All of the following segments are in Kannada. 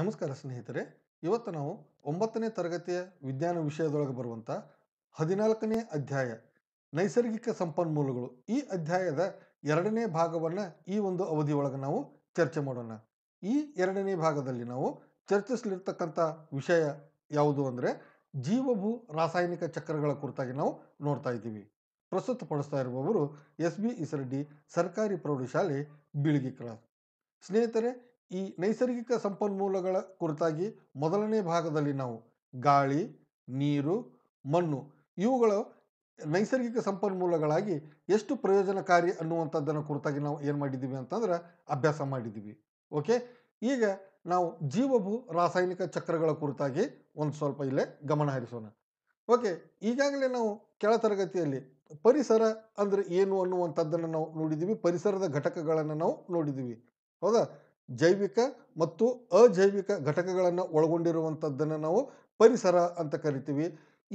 ನಮಸ್ಕಾರ ಸ್ನೇಹಿತರೆ ಇವತ್ತು ನಾವು ಒಂಬತ್ತನೇ ತರಗತಿಯ ವಿಜ್ಞಾನ ವಿಷಯದೊಳಗೆ ಬರುವಂಥ ಹದಿನಾಲ್ಕನೇ ಅಧ್ಯಾಯ ನೈಸರ್ಗಿಕ ಸಂಪನ್ಮೂಲಗಳು ಈ ಅಧ್ಯಾಯದ ಎರಡನೇ ಭಾಗವನ್ನು ಈ ಒಂದು ಅವಧಿಯೊಳಗೆ ನಾವು ಚರ್ಚೆ ಮಾಡೋಣ ಈ ಎರಡನೇ ಭಾಗದಲ್ಲಿ ನಾವು ಚರ್ಚಿಸಲಿರ್ತಕ್ಕಂಥ ವಿಷಯ ಯಾವುದು ಅಂದರೆ ಜೀವಭೂ ರಾಸಾಯನಿಕ ಚಕ್ರಗಳ ಕುರಿತಾಗಿ ನಾವು ನೋಡ್ತಾ ಇದ್ದೀವಿ ಪಡಿಸ್ತಾ ಇರುವವರು ಎಸ್ ಬಿ ಇಸರೆಡ್ಡಿ ಸರ್ಕಾರಿ ಪ್ರೌಢಶಾಲೆ ಬೀಳಿಗೆ ಕ್ಲಾಸ್ ಸ್ನೇಹಿತರೆ ಈ ನೈಸರ್ಗಿಕ ಸಂಪನ್ಮೂಲಗಳ ಕುರಿತಾಗಿ ಮೊದಲನೇ ಭಾಗದಲ್ಲಿ ನಾವು ಗಾಳಿ ನೀರು ಮಣ್ಣು ಇವುಗಳು ನೈಸರ್ಗಿಕ ಸಂಪನ್ಮೂಲಗಳಾಗಿ ಎಷ್ಟು ಪ್ರಯೋಜನಕಾರಿ ಅನ್ನುವಂಥದ್ದನ್ನು ಕುರಿತಾಗಿ ನಾವು ಏನು ಮಾಡಿದ್ದೀವಿ ಅಂತಂದ್ರೆ ಅಭ್ಯಾಸ ಮಾಡಿದ್ದೀವಿ ಓಕೆ ಈಗ ನಾವು ಜೀವಭೂ ರಾಸಾಯನಿಕ ಚಕ್ರಗಳ ಕುರಿತಾಗಿ ಒಂದು ಸ್ವಲ್ಪ ಇಲ್ಲೇ ಗಮನ ಹರಿಸೋಣ ಓಕೆ ಈಗಾಗಲೇ ನಾವು ಕೆಳ ತರಗತಿಯಲ್ಲಿ ಪರಿಸರ ಅಂದರೆ ಏನು ಅನ್ನುವಂಥದ್ದನ್ನು ನಾವು ನೋಡಿದ್ದೀವಿ ಪರಿಸರದ ಘಟಕಗಳನ್ನು ನಾವು ನೋಡಿದ್ದೀವಿ ಹೌದಾ ಜೈವಿಕ ಮತ್ತು ಅಜೈವಿಕ ಘಟಕಗಳನ್ನು ಒಳಗೊಂಡಿರುವಂಥದ್ದನ್ನು ನಾವು ಪರಿಸರ ಅಂತ ಕರಿತೀವಿ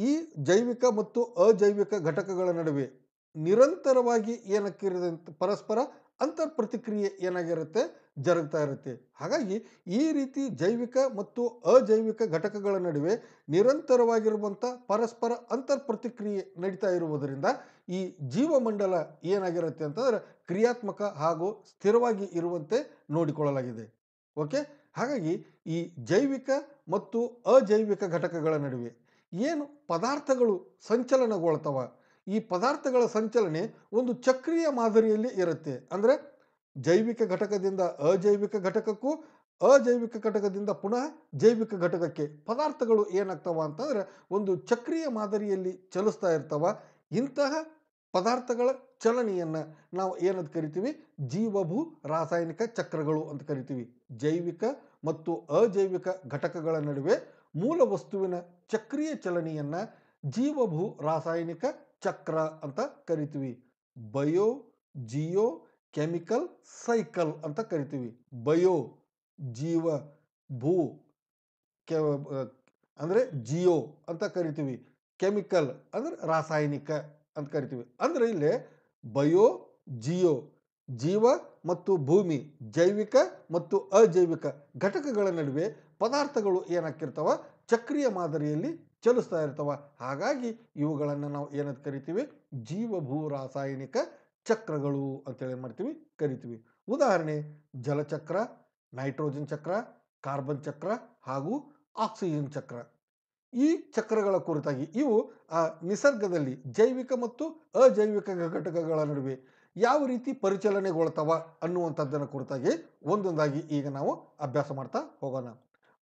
ಈ ಜೈವಿಕ ಮತ್ತು ಅಜೈವಿಕ ಘಟಕಗಳ ನಡುವೆ ನಿರಂತರವಾಗಿ ಏನಕ್ಕಿರದೆ ಪರಸ್ಪರ ಅಂತರ್ ಪ್ರತಿಕ್ರಿಯೆ ಏನಾಗಿರುತ್ತೆ ಜರುಗ್ತಾ ಇರುತ್ತೆ ಹಾಗಾಗಿ ಈ ರೀತಿ ಜೈವಿಕ ಮತ್ತು ಅಜೈವಿಕ ಘಟಕಗಳ ನಡುವೆ ನಿರಂತರವಾಗಿರುವಂಥ ಪರಸ್ಪರ ಅಂತರ್ ಪ್ರತಿಕ್ರಿಯೆ ನಡೀತಾ ಇರುವುದರಿಂದ ಈ ಜೀವಮಂಡಲ ಏನಾಗಿರುತ್ತೆ ಅಂತಂದರೆ ಕ್ರಿಯಾತ್ಮಕ ಹಾಗೂ ಸ್ಥಿರವಾಗಿ ಇರುವಂತೆ ನೋಡಿಕೊಳ್ಳಲಾಗಿದೆ ಓಕೆ ಹಾಗಾಗಿ ಈ ಜೈವಿಕ ಮತ್ತು ಅಜೈವಿಕ ಘಟಕಗಳ ನಡುವೆ ಏನು ಪದಾರ್ಥಗಳು ಸಂಚಲನಗೊಳ್ತವ ಈ ಪದಾರ್ಥಗಳ ಸಂಚಲನೆ ಒಂದು ಚಕ್ರೀಯ ಮಾದರಿಯಲ್ಲಿ ಇರುತ್ತೆ ಅಂದರೆ ಜೈವಿಕ ಘಟಕದಿಂದ ಅಜೈವಿಕ ಘಟಕಕ್ಕೂ ಅಜೈವಿಕ ಘಟಕದಿಂದ ಪುನಃ ಜೈವಿಕ ಘಟಕಕ್ಕೆ ಪದಾರ್ಥಗಳು ಏನಾಗ್ತವ ಅಂತಂದರೆ ಒಂದು ಚಕ್ರೀಯ ಮಾದರಿಯಲ್ಲಿ ಚಲಿಸ್ತಾ ಇರ್ತವ ಇಂತಹ ಪದಾರ್ಥಗಳ ಚಲನೆಯನ್ನು ನಾವು ಏನಂತ ಕರಿತೀವಿ ಜೀವಭೂ ರಾಸಾಯನಿಕ ಚಕ್ರಗಳು ಅಂತ ಕರಿತೀವಿ ಜೈವಿಕ ಮತ್ತು ಅಜೈವಿಕ ಘಟಕಗಳ ನಡುವೆ ಮೂಲ ವಸ್ತುವಿನ ಚಕ್ರೀಯ ಚಲನೆಯನ್ನು ಜೀವಭೂ ರಾಸಾಯನಿಕ ಚಕ್ರ ಅಂತ ಕರಿತೀವಿ ಬಯೋ ಜಿಯೋ ಕೆಮಿಕಲ್ ಸೈಕಲ್ ಅಂತ ಕರಿತೀವಿ ಬಯೋ ಜೀವ ಭೂ ಕೆ ಅಂದರೆ ಜಿಯೋ ಅಂತ ಕರಿತೀವಿ ಕೆಮಿಕಲ್ ಅಂದರೆ ರಾಸಾಯನಿಕ ಅಂತ ಕರಿತೀವಿ ಅಂದರೆ ಇಲ್ಲಿ ಬಯೋ ಜಿಯೋ ಜೀವ ಮತ್ತು ಭೂಮಿ ಜೈವಿಕ ಮತ್ತು ಅಜೈವಿಕ ಘಟಕಗಳ ನಡುವೆ ಪದಾರ್ಥಗಳು ಏನಾಕಿರ್ತಾವ ಚಕ್ರಿಯ ಮಾದರಿಯಲ್ಲಿ ಚಲಿಸ್ತಾ ಇರ್ತವ ಹಾಗಾಗಿ ಇವುಗಳನ್ನು ನಾವು ಏನಂತ ಕರಿತೀವಿ ಜೀವಭೂ ರಾಸಾಯನಿಕ ಚಕ್ರಗಳು ಅಂತೇಳಿ ಮಾಡ್ತೀವಿ ಕರಿತೀವಿ ಉದಾಹರಣೆ ಜಲಚಕ್ರ ನೈಟ್ರೋಜನ್ ಚಕ್ರ ಕಾರ್ಬನ್ ಚಕ್ರ ಹಾಗೂ ಆಕ್ಸಿಜನ್ ಚಕ್ರ ಈ ಚಕ್ರಗಳ ಕುರಿತಾಗಿ ಇವು ಆ ನಿಸರ್ಗದಲ್ಲಿ ಜೈವಿಕ ಮತ್ತು ಅಜೈವಿಕ ಘಟಕಗಳ ನಡುವೆ ಯಾವ ರೀತಿ ಪರಿಚಲನೆಗೊಳ್ತಾವ ಅನ್ನುವಂಥದ್ದನ್ನು ಕುರಿತಾಗಿ ಒಂದೊಂದಾಗಿ ಈಗ ನಾವು ಅಭ್ಯಾಸ ಮಾಡ್ತಾ ಹೋಗೋಣ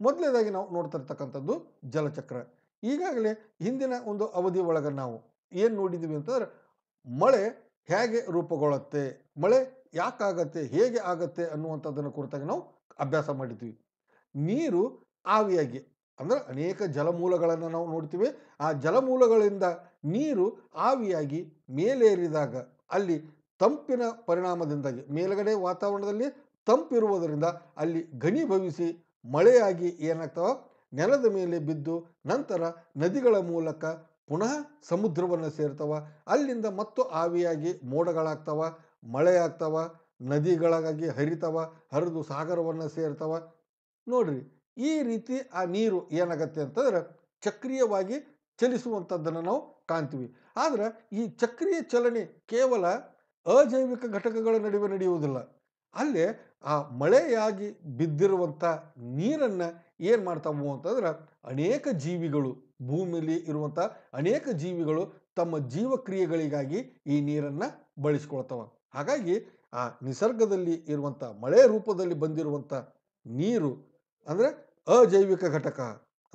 ಮೊದಲನೇದಾಗಿ ನಾವು ನೋಡ್ತಾ ಇರ್ತಕ್ಕಂಥದ್ದು ಜಲಚಕ್ರ ಈಗಾಗಲೇ ಹಿಂದಿನ ಒಂದು ಅವಧಿ ಒಳಗೆ ನಾವು ಏನು ನೋಡಿದ್ದೀವಿ ಅಂತಂದ್ರೆ ಮಳೆ ಹೇಗೆ ರೂಪುಗೊಳ್ಳುತ್ತೆ ಮಳೆ ಯಾಕಾಗತ್ತೆ ಹೇಗೆ ಆಗತ್ತೆ ಅನ್ನುವಂಥದ್ದನ್ನು ಕುರಿತಾಗಿ ನಾವು ಅಭ್ಯಾಸ ಮಾಡಿದ್ವಿ ನೀರು ಆವಿಯಾಗಿ ಅಂದರೆ ಅನೇಕ ಜಲಮೂಲಗಳನ್ನು ನಾವು ನೋಡ್ತೀವಿ ಆ ಜಲಮೂಲಗಳಿಂದ ನೀರು ಆವಿಯಾಗಿ ಮೇಲೇರಿದಾಗ ಅಲ್ಲಿ ತಂಪಿನ ಪರಿಣಾಮದಿಂದಾಗಿ ಮೇಲುಗಡೆ ವಾತಾವರಣದಲ್ಲಿ ತಂಪಿರುವುದರಿಂದ ಅಲ್ಲಿ ಭವಿಸಿ ಮಳೆಯಾಗಿ ಏನಾಗ್ತವೆ ನೆಲದ ಮೇಲೆ ಬಿದ್ದು ನಂತರ ನದಿಗಳ ಮೂಲಕ ಪುನಃ ಸಮುದ್ರವನ್ನು ಸೇರ್ತವ ಅಲ್ಲಿಂದ ಮತ್ತು ಆವಿಯಾಗಿ ಮೋಡಗಳಾಗ್ತವ ಮಳೆಯಾಗ್ತವ ನದಿಗಳಾಗಿ ಹರಿತವ ಹರಿದು ಸಾಗರವನ್ನು ಸೇರ್ತವ ನೋಡ್ರಿ ಈ ರೀತಿ ಆ ನೀರು ಏನಾಗತ್ತೆ ಅಂತಂದ್ರೆ ಚಕ್ರೀಯವಾಗಿ ಚಲಿಸುವಂಥದ್ದನ್ನು ನಾವು ಕಾಣ್ತೀವಿ ಆದರೆ ಈ ಚಕ್ರೀಯ ಚಲನೆ ಕೇವಲ ಅಜೈವಿಕ ಘಟಕಗಳ ನಡುವೆ ನಡೆಯುವುದಿಲ್ಲ ಅಲ್ಲಿ ಆ ಮಳೆಯಾಗಿ ಬಿದ್ದಿರುವಂಥ ನೀರನ್ನು ಏನು ಮಾಡ್ತಾವು ಅಂತಂದ್ರೆ ಅನೇಕ ಜೀವಿಗಳು ಭೂಮಿಯಲ್ಲಿ ಇರುವಂಥ ಅನೇಕ ಜೀವಿಗಳು ತಮ್ಮ ಜೀವಕ್ರಿಯೆಗಳಿಗಾಗಿ ಈ ನೀರನ್ನು ಬಳಸ್ಕೊಳ್ತವೆ ಹಾಗಾಗಿ ಆ ನಿಸರ್ಗದಲ್ಲಿ ಇರುವಂಥ ಮಳೆ ರೂಪದಲ್ಲಿ ಬಂದಿರುವಂಥ ನೀರು ಅಂದರೆ ಅಜೈವಿಕ ಘಟಕ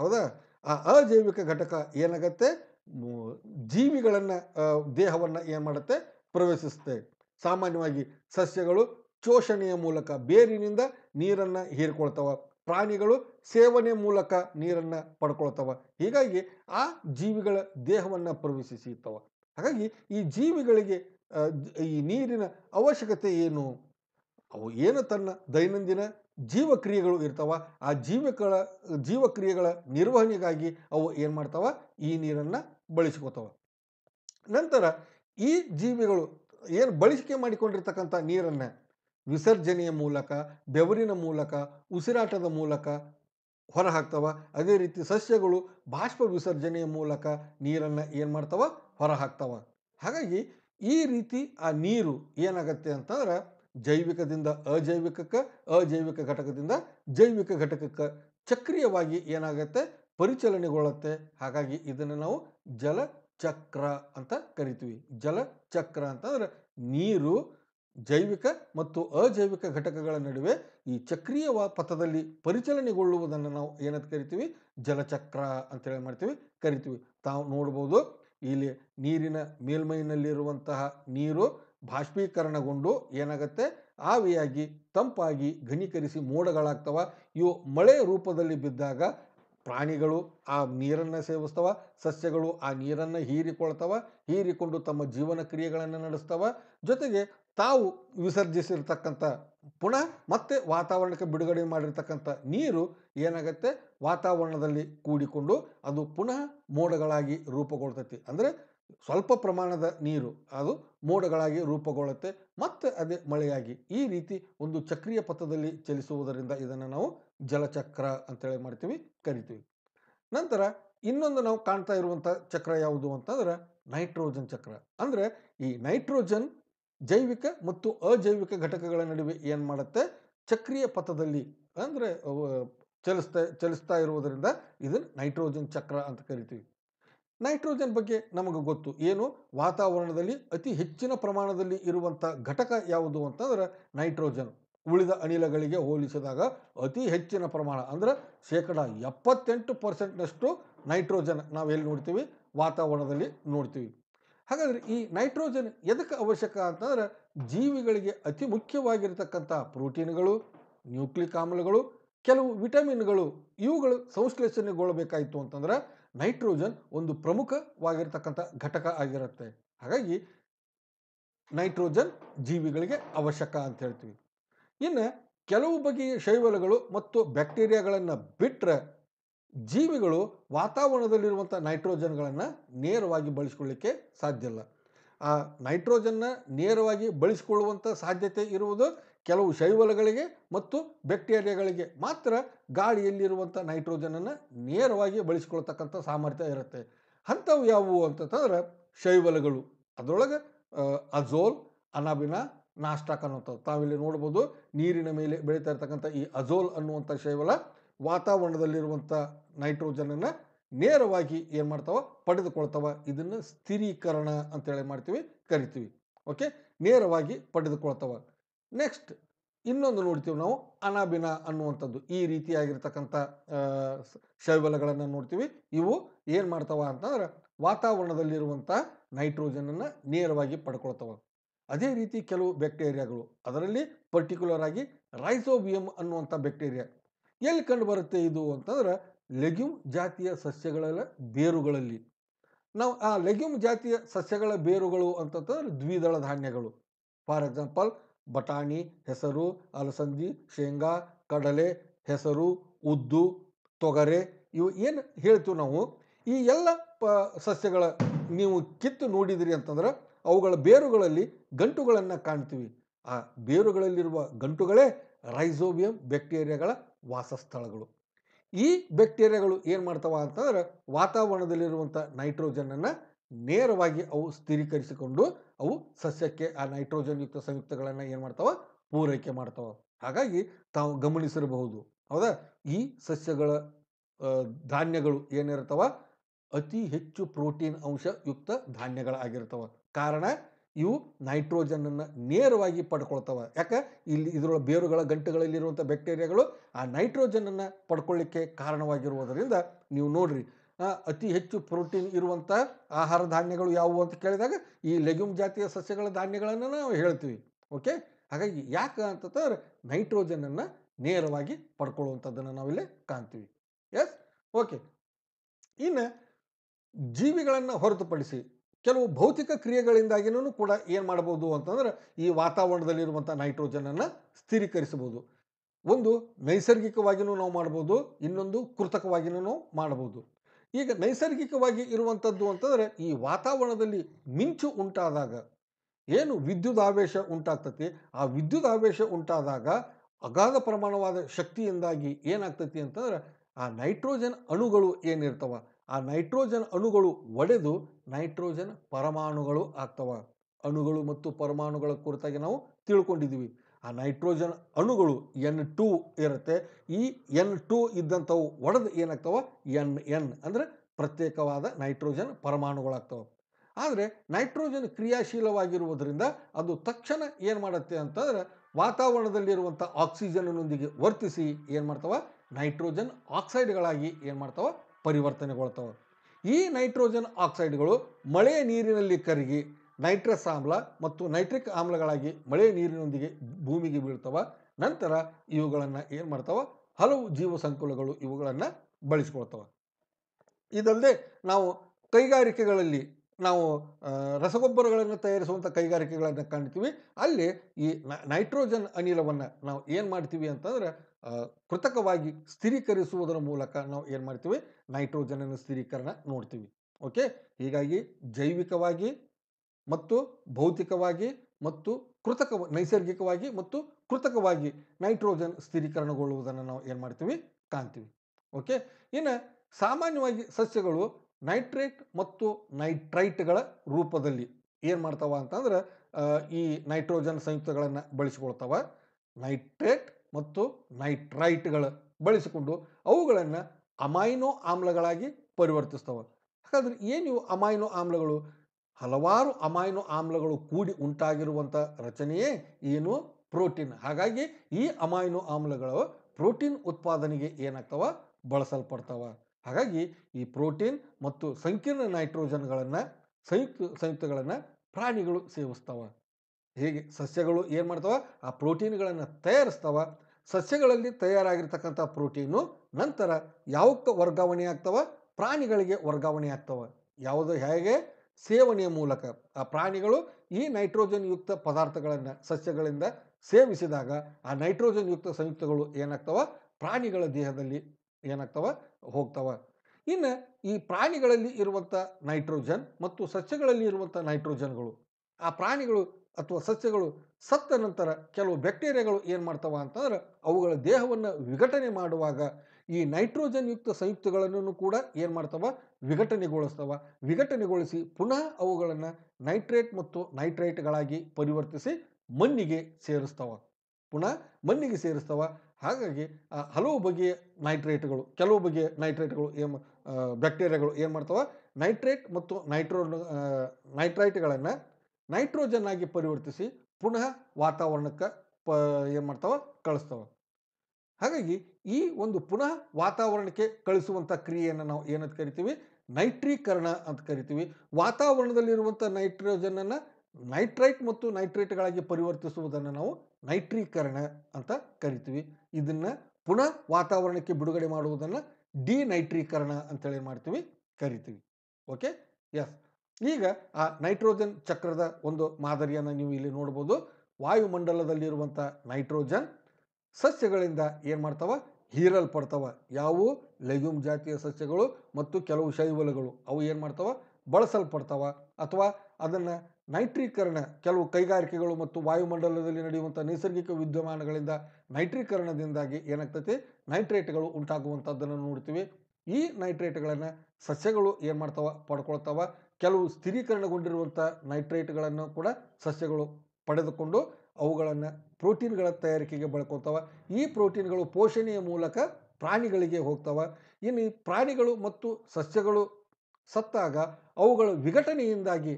ಹೌದಾ ಆ ಅಜೈವಿಕ ಘಟಕ ಏನಾಗತ್ತೆ ಜೀವಿಗಳನ್ನು ದೇಹವನ್ನು ಏನು ಮಾಡುತ್ತೆ ಪ್ರವೇಶಿಸುತ್ತೆ ಸಾಮಾನ್ಯವಾಗಿ ಸಸ್ಯಗಳು ಶೋಷಣೆಯ ಮೂಲಕ ಬೇರಿನಿಂದ ನೀರನ್ನು ಹೀರಿಕೊಳ್ತವೆ ಪ್ರಾಣಿಗಳು ಸೇವನೆ ಮೂಲಕ ನೀರನ್ನು ಪಡ್ಕೊಳ್ತವೆ ಹೀಗಾಗಿ ಆ ಜೀವಿಗಳ ದೇಹವನ್ನು ಪ್ರವೇಶಿಸುತ್ತವೆ ಹಾಗಾಗಿ ಈ ಜೀವಿಗಳಿಗೆ ಈ ನೀರಿನ ಅವಶ್ಯಕತೆ ಏನು ಅವು ಏನು ತನ್ನ ದೈನಂದಿನ ಜೀವಕ್ರಿಯೆಗಳು ಇರ್ತಾವ ಆ ಜೀವಗಳ ಜೀವಕ್ರಿಯೆಗಳ ನಿರ್ವಹಣೆಗಾಗಿ ಅವು ಏನು ಮಾಡ್ತಾವ ಈ ನೀರನ್ನು ಬಳಸ್ಕೋತಾವ ನಂತರ ಈ ಜೀವಿಗಳು ಏನು ಬಳಸಿಕೆ ಮಾಡಿಕೊಂಡಿರ್ತಕ್ಕಂಥ ನೀರನ್ನು ವಿಸರ್ಜನೆಯ ಮೂಲಕ ಬೆವರಿನ ಮೂಲಕ ಉಸಿರಾಟದ ಮೂಲಕ ಹೊರ ಅದೇ ರೀತಿ ಸಸ್ಯಗಳು ಬಾಷ್ಪ ವಿಸರ್ಜನೆಯ ಮೂಲಕ ನೀರನ್ನು ಏನು ಮಾಡ್ತಾವ ಹೊರ ಹಾಕ್ತಾವ ಹಾಗಾಗಿ ಈ ರೀತಿ ಆ ನೀರು ಏನಾಗತ್ತೆ ಅಂತಂದ್ರೆ ಜೈವಿಕದಿಂದ ಅಜೈವಿಕಕ್ಕೆ ಅಜೈವಿಕ ಘಟಕದಿಂದ ಜೈವಿಕ ಘಟಕಕ್ಕೆ ಚಕ್ರೀಯವಾಗಿ ಏನಾಗುತ್ತೆ ಪರಿಚಲನೆಗೊಳ್ಳುತ್ತೆ ಹಾಗಾಗಿ ಇದನ್ನು ನಾವು ಜಲಚಕ್ರ ಅಂತ ಕರಿತೀವಿ ಜಲಚಕ್ರ ಅಂತಂದ್ರೆ ನೀರು ಜೈವಿಕ ಮತ್ತು ಅಜೈವಿಕ ಘಟಕಗಳ ನಡುವೆ ಈ ಚಕ್ರೀಯ ಪಥದಲ್ಲಿ ಪರಿಚಲನೆಗೊಳ್ಳುವುದನ್ನು ನಾವು ಏನಂತ ಕರಿತೀವಿ ಜಲಚಕ್ರ ಅಂತೇಳಿ ಮಾಡ್ತೀವಿ ಕರಿತೀವಿ ತಾವು ನೋಡ್ಬೋದು ಇಲ್ಲಿ ನೀರಿನ ಮೇಲ್ಮೈನಲ್ಲಿರುವಂತಹ ನೀರು ಬಾಷ್ಪೀಕರಣಗೊಂಡು ಏನಾಗುತ್ತೆ ಆವಿಯಾಗಿ ತಂಪಾಗಿ ಘನೀಕರಿಸಿ ಮೋಡಗಳಾಗ್ತವ ಇವು ಮಳೆ ರೂಪದಲ್ಲಿ ಬಿದ್ದಾಗ ಪ್ರಾಣಿಗಳು ಆ ನೀರನ್ನು ಸೇವಿಸ್ತವ ಸಸ್ಯಗಳು ಆ ನೀರನ್ನು ಹೀರಿಕೊಳ್ತವ ಹೀರಿಕೊಂಡು ತಮ್ಮ ಜೀವನ ಕ್ರಿಯೆಗಳನ್ನು ನಡೆಸ್ತವ ಜೊತೆಗೆ ತಾವು ವಿಸರ್ಜಿಸಿರ್ತಕ್ಕಂಥ ಪುನಃ ಮತ್ತೆ ವಾತಾವರಣಕ್ಕೆ ಬಿಡುಗಡೆ ಮಾಡಿರ್ತಕ್ಕಂಥ ನೀರು ಏನಾಗುತ್ತೆ ವಾತಾವರಣದಲ್ಲಿ ಕೂಡಿಕೊಂಡು ಅದು ಪುನಃ ಮೋಡಗಳಾಗಿ ರೂಪುಗೊಳ್ತೈತಿ ಅಂದರೆ ಸ್ವಲ್ಪ ಪ್ರಮಾಣದ ನೀರು ಅದು ಮೋಡಗಳಾಗಿ ರೂಪುಗೊಳ್ಳುತ್ತೆ ಮತ್ತೆ ಅದೇ ಮಳೆಯಾಗಿ ಈ ರೀತಿ ಒಂದು ಚಕ್ರೀಯ ಪಥದಲ್ಲಿ ಚಲಿಸುವುದರಿಂದ ಇದನ್ನು ನಾವು ಜಲಚಕ್ರ ಅಂತೇಳಿ ಮಾಡ್ತೀವಿ ಕರಿತೀವಿ ನಂತರ ಇನ್ನೊಂದು ನಾವು ಕಾಣ್ತಾ ಇರುವಂಥ ಚಕ್ರ ಯಾವುದು ಅಂತಂದ್ರೆ ನೈಟ್ರೋಜನ್ ಚಕ್ರ ಅಂದರೆ ಈ ನೈಟ್ರೋಜನ್ ಜೈವಿಕ ಮತ್ತು ಅಜೈವಿಕ ಘಟಕಗಳ ನಡುವೆ ಏನು ಮಾಡುತ್ತೆ ಚಕ್ರೀಯ ಪಥದಲ್ಲಿ ಅಂದರೆ ಚಲಿಸ್ತಾ ಚಲಿಸ್ತಾ ಇರುವುದರಿಂದ ಇದನ್ನು ನೈಟ್ರೋಜನ್ ಚಕ್ರ ಅಂತ ಕರಿತೀವಿ ನೈಟ್ರೋಜನ್ ಬಗ್ಗೆ ನಮಗೆ ಗೊತ್ತು ಏನು ವಾತಾವರಣದಲ್ಲಿ ಅತಿ ಹೆಚ್ಚಿನ ಪ್ರಮಾಣದಲ್ಲಿ ಇರುವಂಥ ಘಟಕ ಯಾವುದು ಅಂತಂದ್ರೆ ನೈಟ್ರೋಜನ್ ಉಳಿದ ಅನಿಲಗಳಿಗೆ ಹೋಲಿಸಿದಾಗ ಅತಿ ಹೆಚ್ಚಿನ ಪ್ರಮಾಣ ಅಂದರೆ ಶೇಕಡ ಎಪ್ಪತ್ತೆಂಟು ಪರ್ಸೆಂಟ್ನಷ್ಟು ನೈಟ್ರೋಜನ್ ನಾವೆಲ್ಲಿ ನೋಡ್ತೀವಿ ವಾತಾವರಣದಲ್ಲಿ ನೋಡ್ತೀವಿ ಹಾಗಾದರೆ ಈ ನೈಟ್ರೋಜನ್ ಎದಕ್ಕೆ ಅವಶ್ಯಕ ಅಂತಂದರೆ ಜೀವಿಗಳಿಗೆ ಅತಿ ಮುಖ್ಯವಾಗಿರತಕ್ಕಂಥ ಪ್ರೋಟೀನ್ಗಳು ನ್ಯೂಕ್ಲಿಕ್ ಆಮ್ಲಗಳು ಕೆಲವು ವಿಟಮಿನ್ಗಳು ಇವುಗಳು ಸಂಶ್ಲೇಷಣೆಗೊಳ್ಳಬೇಕಾಯಿತು ಅಂತಂದ್ರೆ ನೈಟ್ರೋಜನ್ ಒಂದು ಪ್ರಮುಖವಾಗಿರ್ತಕ್ಕಂಥ ಘಟಕ ಆಗಿರುತ್ತೆ ಹಾಗಾಗಿ ನೈಟ್ರೋಜನ್ ಜೀವಿಗಳಿಗೆ ಅವಶ್ಯಕ ಅಂತ ಹೇಳ್ತೀವಿ ಇನ್ನು ಕೆಲವು ಬಗೆಯ ಶೈವಲಗಳು ಮತ್ತು ಬ್ಯಾಕ್ಟೀರಿಯಾಗಳನ್ನು ಬಿಟ್ಟರೆ ಜೀವಿಗಳು ವಾತಾವರಣದಲ್ಲಿರುವಂಥ ನೈಟ್ರೋಜನ್ಗಳನ್ನು ನೇರವಾಗಿ ಬಳಸ್ಕೊಳ್ಳಿಕ್ಕೆ ಸಾಧ್ಯ ಇಲ್ಲ ಆ ನೈಟ್ರೋಜನ್ನ ನೇರವಾಗಿ ಬಳಸ್ಕೊಳ್ಳುವಂಥ ಸಾಧ್ಯತೆ ಇರುವುದು ಕೆಲವು ಶೈವಲಗಳಿಗೆ ಮತ್ತು ಬ್ಯಾಕ್ಟೀರಿಯಾಗಳಿಗೆ ಮಾತ್ರ ಗಾಳಿಯಲ್ಲಿರುವಂಥ ನೈಟ್ರೋಜನನ್ನು ನೇರವಾಗಿ ಬಳಸ್ಕೊಳ್ತಕ್ಕಂಥ ಸಾಮರ್ಥ್ಯ ಇರುತ್ತೆ ಅಂಥವು ಯಾವುವು ಅಂತಂದ್ರೆ ಶೈವಲಗಳು ಅದರೊಳಗೆ ಅಜೋಲ್ ಅನಾಬಿನ ನಾಷ್ಟಾಕ್ ಅನ್ನುವಂಥದ್ದು ತಾವಿಲ್ಲಿ ನೋಡ್ಬೋದು ನೀರಿನ ಮೇಲೆ ಬೆಳೀತಾ ಇರ್ತಕ್ಕಂಥ ಈ ಅಜೋಲ್ ಅನ್ನುವಂಥ ಶೈವಲ ವಾತಾವರಣದಲ್ಲಿರುವಂಥ ನೈಟ್ರೋಜನನ್ನು ನೇರವಾಗಿ ಏನು ಮಾಡ್ತಾವ ಪಡೆದುಕೊಳ್ತಾವ ಇದನ್ನು ಸ್ಥಿರೀಕರಣ ಅಂತೇಳಿ ಮಾಡ್ತೀವಿ ಕರಿತೀವಿ ಓಕೆ ನೇರವಾಗಿ ಪಡೆದುಕೊಳ್ತಾವ ನೆಕ್ಸ್ಟ್ ಇನ್ನೊಂದು ನೋಡ್ತೀವಿ ನಾವು ಅನಾಬಿನ ಅನ್ನುವಂಥದ್ದು ಈ ರೀತಿಯಾಗಿರ್ತಕ್ಕಂಥ ಶೈವಲಗಳನ್ನು ನೋಡ್ತೀವಿ ಇವು ಏನು ಮಾಡ್ತಾವ ಅಂತಂದ್ರೆ ವಾತಾವರಣದಲ್ಲಿರುವಂಥ ನೈಟ್ರೋಜನನ್ನು ನೇರವಾಗಿ ಪಡ್ಕೊಳ್ತಾವ ಅದೇ ರೀತಿ ಕೆಲವು ಬ್ಯಾಕ್ಟೀರಿಯಾಗಳು ಅದರಲ್ಲಿ ಪರ್ಟಿಕ್ಯುಲರ್ ಆಗಿ ರೈಸೋಬಿಯಂ ಅನ್ನುವಂಥ ಬ್ಯಾಕ್ಟೀರಿಯಾ ಎಲ್ಲಿ ಕಂಡು ಬರುತ್ತೆ ಇದು ಅಂತಂದ್ರೆ ಲೆಗ್ಯೂಮ್ ಜಾತಿಯ ಸಸ್ಯಗಳ ಬೇರುಗಳಲ್ಲಿ ನಾವು ಆ ಲೆಗ್ಯೂಮ್ ಜಾತಿಯ ಸಸ್ಯಗಳ ಬೇರುಗಳು ಅಂತಂದ್ರೆ ದ್ವಿದಳ ಧಾನ್ಯಗಳು ಫಾರ್ ಎಕ್ಸಾಂಪಲ್ ಬಟಾಣಿ ಹೆಸರು ಅಲಸಂದಿ ಶೇಂಗಾ ಕಡಲೆ ಹೆಸರು ಉದ್ದು ತೊಗರೆ ಇವು ಏನು ಹೇಳ್ತೀವಿ ನಾವು ಈ ಎಲ್ಲ ಪ ಸಸ್ಯಗಳ ನೀವು ಕಿತ್ತು ನೋಡಿದಿರಿ ಅಂತಂದ್ರೆ ಅವುಗಳ ಬೇರುಗಳಲ್ಲಿ ಗಂಟುಗಳನ್ನು ಕಾಣ್ತೀವಿ ಆ ಬೇರುಗಳಲ್ಲಿರುವ ಗಂಟುಗಳೇ ರೈಸೋಬಿಯಂ ಬ್ಯಾಕ್ಟೀರಿಯಾಗಳ ವಾಸಸ್ಥಳಗಳು ಈ ಬ್ಯಾಕ್ಟೀರಿಯಾಗಳು ಏನು ಮಾಡ್ತಾವ ಅಂತಂದ್ರೆ ವಾತಾವರಣದಲ್ಲಿರುವಂಥ ನೈಟ್ರೋಜನನ್ನು ನೇರವಾಗಿ ಅವು ಸ್ಥಿರೀಕರಿಸಿಕೊಂಡು ಅವು ಸಸ್ಯಕ್ಕೆ ಆ ನೈಟ್ರೋಜನ್ ಯುಕ್ತ ಸಂಯುಕ್ತಗಳನ್ನು ಏನು ಮಾಡ್ತಾವ ಪೂರೈಕೆ ಮಾಡ್ತಾವ ಹಾಗಾಗಿ ತಾವು ಗಮನಿಸಿರಬಹುದು ಹೌದಾ ಈ ಸಸ್ಯಗಳ ಧಾನ್ಯಗಳು ಏನಿರ್ತಾವ ಅತಿ ಹೆಚ್ಚು ಪ್ರೋಟೀನ್ ಅಂಶ ಯುಕ್ತ ಧಾನ್ಯಗಳಾಗಿರ್ತಾವ ಕಾರಣ ಇವು ನೈಟ್ರೋಜನನ್ನು ನೇರವಾಗಿ ಪಡ್ಕೊಳ್ತಾವ ಯಾಕೆ ಇಲ್ಲಿ ಇದರೊಳಗೆ ಬೇರುಗಳ ಗಂಟುಗಳಲ್ಲಿರುವಂಥ ಬ್ಯಾಕ್ಟೀರಿಯಾಗಳು ಆ ನೈಟ್ರೋಜನನ್ನು ಪಡ್ಕೊಳ್ಳಿಕ್ಕೆ ಕಾರಣವಾಗಿರುವುದರಿಂದ ನೀವು ನೋಡ್ರಿ ಅತಿ ಹೆಚ್ಚು ಪ್ರೋಟೀನ್ ಇರುವಂಥ ಆಹಾರ ಧಾನ್ಯಗಳು ಯಾವುವು ಅಂತ ಕೇಳಿದಾಗ ಈ ಲೆಗ್ಯೂಮ್ ಜಾತಿಯ ಸಸ್ಯಗಳ ಧಾನ್ಯಗಳನ್ನು ನಾವು ಹೇಳ್ತೀವಿ ಓಕೆ ಹಾಗಾಗಿ ಯಾಕೆ ಅಂತಂದ್ರೆ ನೈಟ್ರೋಜನನ್ನು ನೇರವಾಗಿ ಪಡ್ಕೊಳ್ಳುವಂಥದ್ದನ್ನು ನಾವಿಲ್ಲಿ ಕಾಣ್ತೀವಿ ಎಸ್ ಓಕೆ ಇನ್ನು ಜೀವಿಗಳನ್ನು ಹೊರತುಪಡಿಸಿ ಕೆಲವು ಭೌತಿಕ ಕ್ರಿಯೆಗಳಿಂದಾಗಿನೂ ಕೂಡ ಏನು ಮಾಡ್ಬೋದು ಅಂತಂದ್ರೆ ಈ ವಾತಾವರಣದಲ್ಲಿರುವಂಥ ನೈಟ್ರೋಜನನ್ನು ಸ್ಥಿರೀಕರಿಸಬಹುದು ಒಂದು ನೈಸರ್ಗಿಕವಾಗಿಯೂ ನಾವು ಮಾಡ್ಬೋದು ಇನ್ನೊಂದು ಕೃತಕವಾಗಿಯೂ ನಾವು ಮಾಡ್ಬೋದು ಈಗ ನೈಸರ್ಗಿಕವಾಗಿ ಇರುವಂಥದ್ದು ಅಂತಂದರೆ ಈ ವಾತಾವರಣದಲ್ಲಿ ಮಿಂಚು ಉಂಟಾದಾಗ ಏನು ವಿದ್ಯುದಾವೇಶ ಉಂಟಾಗ್ತತಿ ಆ ವಿದ್ಯುದಾವೇಶ ಉಂಟಾದಾಗ ಅಗಾಧ ಪ್ರಮಾಣವಾದ ಶಕ್ತಿಯಿಂದಾಗಿ ಏನಾಗ್ತತಿ ಅಂತಂದ್ರೆ ಆ ನೈಟ್ರೋಜನ್ ಅಣುಗಳು ಏನಿರ್ತವೆ ಆ ನೈಟ್ರೋಜನ್ ಅಣುಗಳು ಒಡೆದು ನೈಟ್ರೋಜನ್ ಪರಮಾಣುಗಳು ಆಗ್ತವ ಅಣುಗಳು ಮತ್ತು ಪರಮಾಣುಗಳ ಕುರಿತಾಗಿ ನಾವು ತಿಳ್ಕೊಂಡಿದ್ದೀವಿ ಆ ನೈಟ್ರೋಜನ್ ಅಣುಗಳು ಎನ್ ಟು ಇರುತ್ತೆ ಈ ಎನ್ ಟು ಇದ್ದಂಥವು ಒಡೆದು ಏನಾಗ್ತವೆ ಎನ್ ಎನ್ ಅಂದರೆ ಪ್ರತ್ಯೇಕವಾದ ನೈಟ್ರೋಜನ್ ಪರಮಾಣುಗಳಾಗ್ತವೆ ಆದರೆ ನೈಟ್ರೋಜನ್ ಕ್ರಿಯಾಶೀಲವಾಗಿರುವುದರಿಂದ ಅದು ತಕ್ಷಣ ಏನು ಮಾಡುತ್ತೆ ಅಂತಂದರೆ ವಾತಾವರಣದಲ್ಲಿರುವಂಥ ಆಕ್ಸಿಜನ್ನೊಂದಿಗೆ ವರ್ತಿಸಿ ಏನು ಮಾಡ್ತವೆ ನೈಟ್ರೋಜನ್ ಆಕ್ಸೈಡ್ಗಳಾಗಿ ಏನು ಮಾಡ್ತವೆ ಪರಿವರ್ತನೆಗೊಳ್ತವೆ ಈ ನೈಟ್ರೋಜನ್ ಆಕ್ಸೈಡ್ಗಳು ಮಳೆಯ ನೀರಿನಲ್ಲಿ ಕರಗಿ ನೈಟ್ರಸ್ ಆಮ್ಲ ಮತ್ತು ನೈಟ್ರಿಕ್ ಆಮ್ಲಗಳಾಗಿ ಮಳೆ ನೀರಿನೊಂದಿಗೆ ಭೂಮಿಗೆ ಬೀಳ್ತವೆ ನಂತರ ಇವುಗಳನ್ನು ಏನು ಮಾಡ್ತಾವೆ ಹಲವು ಜೀವ ಸಂಕುಲಗಳು ಇವುಗಳನ್ನು ಬಳಸ್ಕೊಳ್ತವೆ ಇದಲ್ಲದೆ ನಾವು ಕೈಗಾರಿಕೆಗಳಲ್ಲಿ ನಾವು ರಸಗೊಬ್ಬರಗಳನ್ನು ತಯಾರಿಸುವಂಥ ಕೈಗಾರಿಕೆಗಳನ್ನು ಕಾಣ್ತೀವಿ ಅಲ್ಲಿ ಈ ನೈಟ್ರೋಜನ್ ಅನಿಲವನ್ನು ನಾವು ಏನು ಮಾಡ್ತೀವಿ ಅಂತಂದರೆ ಕೃತಕವಾಗಿ ಸ್ಥಿರೀಕರಿಸುವುದರ ಮೂಲಕ ನಾವು ಏನು ಮಾಡ್ತೀವಿ ನೈಟ್ರೋಜನನ್ನು ಸ್ಥಿರೀಕರಣ ನೋಡ್ತೀವಿ ಓಕೆ ಹೀಗಾಗಿ ಜೈವಿಕವಾಗಿ ಮತ್ತು ಭೌತಿಕವಾಗಿ ಮತ್ತು ಕೃತಕ ನೈಸರ್ಗಿಕವಾಗಿ ಮತ್ತು ಕೃತಕವಾಗಿ ನೈಟ್ರೋಜನ್ ಸ್ಥಿರೀಕರಣಗೊಳ್ಳುವುದನ್ನು ನಾವು ಏನು ಮಾಡ್ತೀವಿ ಕಾಣ್ತೀವಿ ಓಕೆ ಇನ್ನು ಸಾಮಾನ್ಯವಾಗಿ ಸಸ್ಯಗಳು ನೈಟ್ರೇಟ್ ಮತ್ತು ನೈಟ್ರೈಟ್ಗಳ ರೂಪದಲ್ಲಿ ಏನು ಮಾಡ್ತಾವ ಅಂತಂದ್ರೆ ಈ ನೈಟ್ರೋಜನ್ ಸಂಯುಕ್ತಗಳನ್ನು ಬಳಸಿಕೊಳ್ತಾವ ನೈಟ್ರೇಟ್ ಮತ್ತು ನೈಟ್ರೈಟ್ಗಳು ಬಳಸಿಕೊಂಡು ಅವುಗಳನ್ನು ಅಮೈನೋ ಆಮ್ಲಗಳಾಗಿ ಪರಿವರ್ತಿಸ್ತವೆ ಹಾಗಾದ್ರೆ ಏನು ಅಮೈನೋ ಆಮ್ಲಗಳು ಹಲವಾರು ಅಮೈನೋ ಆಮ್ಲಗಳು ಕೂಡಿ ಉಂಟಾಗಿರುವಂಥ ರಚನೆಯೇ ಏನು ಪ್ರೋಟೀನ್ ಹಾಗಾಗಿ ಈ ಅಮೈನೋ ಆಮ್ಲಗಳು ಪ್ರೋಟೀನ್ ಉತ್ಪಾದನೆಗೆ ಏನಾಗ್ತವ ಬಳಸಲ್ಪಡ್ತವ ಹಾಗಾಗಿ ಈ ಪ್ರೋಟೀನ್ ಮತ್ತು ಸಂಕೀರ್ಣ ನೈಟ್ರೋಜನ್ಗಳನ್ನು ಸಂಯುಕ್ತ ಸಂಯುಕ್ತಗಳನ್ನು ಪ್ರಾಣಿಗಳು ಸೇವಿಸ್ತವೆ ಹೀಗೆ ಸಸ್ಯಗಳು ಏನು ಮಾಡ್ತವೆ ಆ ಪ್ರೋಟೀನ್ಗಳನ್ನು ತಯಾರಿಸ್ತವೆ ಸಸ್ಯಗಳಲ್ಲಿ ತಯಾರಾಗಿರ್ತಕ್ಕಂಥ ಪ್ರೋಟೀನು ನಂತರ ಯಾವಕ್ಕೆ ವರ್ಗಾವಣೆ ಆಗ್ತವೆ ಪ್ರಾಣಿಗಳಿಗೆ ವರ್ಗಾವಣೆ ಆಗ್ತವೆ ಯಾವುದು ಹೇಗೆ ಸೇವನೆಯ ಮೂಲಕ ಆ ಪ್ರಾಣಿಗಳು ಈ ನೈಟ್ರೋಜನ್ ಯುಕ್ತ ಪದಾರ್ಥಗಳನ್ನು ಸಸ್ಯಗಳಿಂದ ಸೇವಿಸಿದಾಗ ಆ ನೈಟ್ರೋಜನ್ ಯುಕ್ತ ಸಂಯುಕ್ತಗಳು ಏನಾಗ್ತವ ಪ್ರಾಣಿಗಳ ದೇಹದಲ್ಲಿ ಏನಾಗ್ತವ ಹೋಗ್ತವ ಇನ್ನು ಈ ಪ್ರಾಣಿಗಳಲ್ಲಿ ಇರುವಂಥ ನೈಟ್ರೋಜನ್ ಮತ್ತು ಸಸ್ಯಗಳಲ್ಲಿ ಇರುವಂಥ ನೈಟ್ರೋಜನ್ಗಳು ಆ ಪ್ರಾಣಿಗಳು ಅಥವಾ ಸಸ್ಯಗಳು ಸತ್ತ ನಂತರ ಕೆಲವು ಬ್ಯಾಕ್ಟೀರಿಯಾಗಳು ಏನು ಮಾಡ್ತವೆ ಅಂತಂದ್ರೆ ಅವುಗಳ ದೇಹವನ್ನು ವಿಘಟನೆ ಮಾಡುವಾಗ ಈ ನೈಟ್ರೋಜನ್ ಯುಕ್ತ ಸಂಯುಕ್ತಗಳನ್ನು ಕೂಡ ಏನು ಮಾಡ್ತಾವ ವಿಘಟನೆಗೊಳಿಸ್ತಾವ ವಿಘಟನೆಗೊಳಿಸಿ ಪುನಃ ಅವುಗಳನ್ನು ನೈಟ್ರೇಟ್ ಮತ್ತು ನೈಟ್ರೈಟ್ಗಳಾಗಿ ಪರಿವರ್ತಿಸಿ ಮಣ್ಣಿಗೆ ಸೇರಿಸ್ತಾವ ಪುನಃ ಮಣ್ಣಿಗೆ ಸೇರಿಸ್ತಾವ ಹಾಗಾಗಿ ಹಲವು ಬಗೆಯ ನೈಟ್ರೇಟ್ಗಳು ಕೆಲವು ಬಗೆಯ ನೈಟ್ರೇಟ್ಗಳು ಏನು ಬ್ಯಾಕ್ಟೀರಿಯಾಗಳು ಏನು ಮಾಡ್ತವೆ ನೈಟ್ರೇಟ್ ಮತ್ತು ನೈಟ್ರೋ ನೈಟ್ರೈಟ್ಗಳನ್ನು ನೈಟ್ರೋಜನ್ ಆಗಿ ಪರಿವರ್ತಿಸಿ ಪುನಃ ವಾತಾವರಣಕ್ಕೆ ಪ ಏನು ಮಾಡ್ತಾವ ಕಳಿಸ್ತವೆ ಹಾಗಾಗಿ ಈ ಒಂದು ಪುನಃ ವಾತಾವರಣಕ್ಕೆ ಕಳಿಸುವಂಥ ಕ್ರಿಯೆಯನ್ನು ನಾವು ಏನಂತ ಕರಿತೀವಿ ನೈಟ್ರೀಕರಣ ಅಂತ ಕರಿತೀವಿ ವಾತಾವರಣದಲ್ಲಿರುವಂಥ ನೈಟ್ರೋಜನನ್ನು ನೈಟ್ರೈಟ್ ಮತ್ತು ನೈಟ್ರೇಟ್ಗಳಾಗಿ ಪರಿವರ್ತಿಸುವುದನ್ನು ನಾವು ನೈಟ್ರೀಕರಣ ಅಂತ ಕರಿತೀವಿ ಇದನ್ನು ಪುನಃ ವಾತಾವರಣಕ್ಕೆ ಬಿಡುಗಡೆ ಮಾಡುವುದನ್ನು ಡಿ ನೈಟ್ರೀಕರಣ ಅಂತೇಳಿ ಮಾಡ್ತೀವಿ ಕರಿತೀವಿ ಓಕೆ ಎಸ್ ಈಗ ಆ ನೈಟ್ರೋಜನ್ ಚಕ್ರದ ಒಂದು ಮಾದರಿಯನ್ನು ನೀವು ಇಲ್ಲಿ ನೋಡ್ಬೋದು ವಾಯುಮಂಡಲದಲ್ಲಿರುವಂಥ ನೈಟ್ರೋಜನ್ ಸಸ್ಯಗಳಿಂದ ಏನು ಮಾಡ್ತವೆ ಹೀರಲ್ಪಡ್ತಾವೆ ಯಾವುವು ಲೆಗ್ಯೂಮ್ ಜಾತಿಯ ಸಸ್ಯಗಳು ಮತ್ತು ಕೆಲವು ಶೈವಲಗಳು ಅವು ಏನು ಮಾಡ್ತಾವೆ ಬಳಸಲ್ಪಡ್ತಾವೆ ಅಥವಾ ಅದನ್ನು ನೈಟ್ರೀಕರಣ ಕೆಲವು ಕೈಗಾರಿಕೆಗಳು ಮತ್ತು ವಾಯುಮಂಡಲದಲ್ಲಿ ನಡೆಯುವಂಥ ನೈಸರ್ಗಿಕ ವಿದ್ಯಮಾನಗಳಿಂದ ನೈಟ್ರೀಕರಣದಿಂದಾಗಿ ಏನಾಗ್ತೈತಿ ನೈಟ್ರೇಟ್ಗಳು ಉಂಟಾಗುವಂಥದ್ದನ್ನು ನೋಡ್ತೀವಿ ಈ ನೈಟ್ರೇಟ್ಗಳನ್ನು ಸಸ್ಯಗಳು ಏನು ಮಾಡ್ತವೆ ಪಡ್ಕೊಳ್ತಾವೆ ಕೆಲವು ಸ್ಥಿರೀಕರಣಗೊಂಡಿರುವಂಥ ನೈಟ್ರೇಟ್ಗಳನ್ನು ಕೂಡ ಸಸ್ಯಗಳು ಪಡೆದುಕೊಂಡು ಅವುಗಳನ್ನು ಪ್ರೋಟೀನ್ಗಳ ತಯಾರಿಕೆಗೆ ಬಳಕೋತಾವ ಈ ಪ್ರೋಟೀನ್ಗಳು ಪೋಷಣೆಯ ಮೂಲಕ ಪ್ರಾಣಿಗಳಿಗೆ ಹೋಗ್ತವೆ ಇನ್ನು ಈ ಪ್ರಾಣಿಗಳು ಮತ್ತು ಸಸ್ಯಗಳು ಸತ್ತಾಗ ಅವುಗಳ ವಿಘಟನೆಯಿಂದಾಗಿ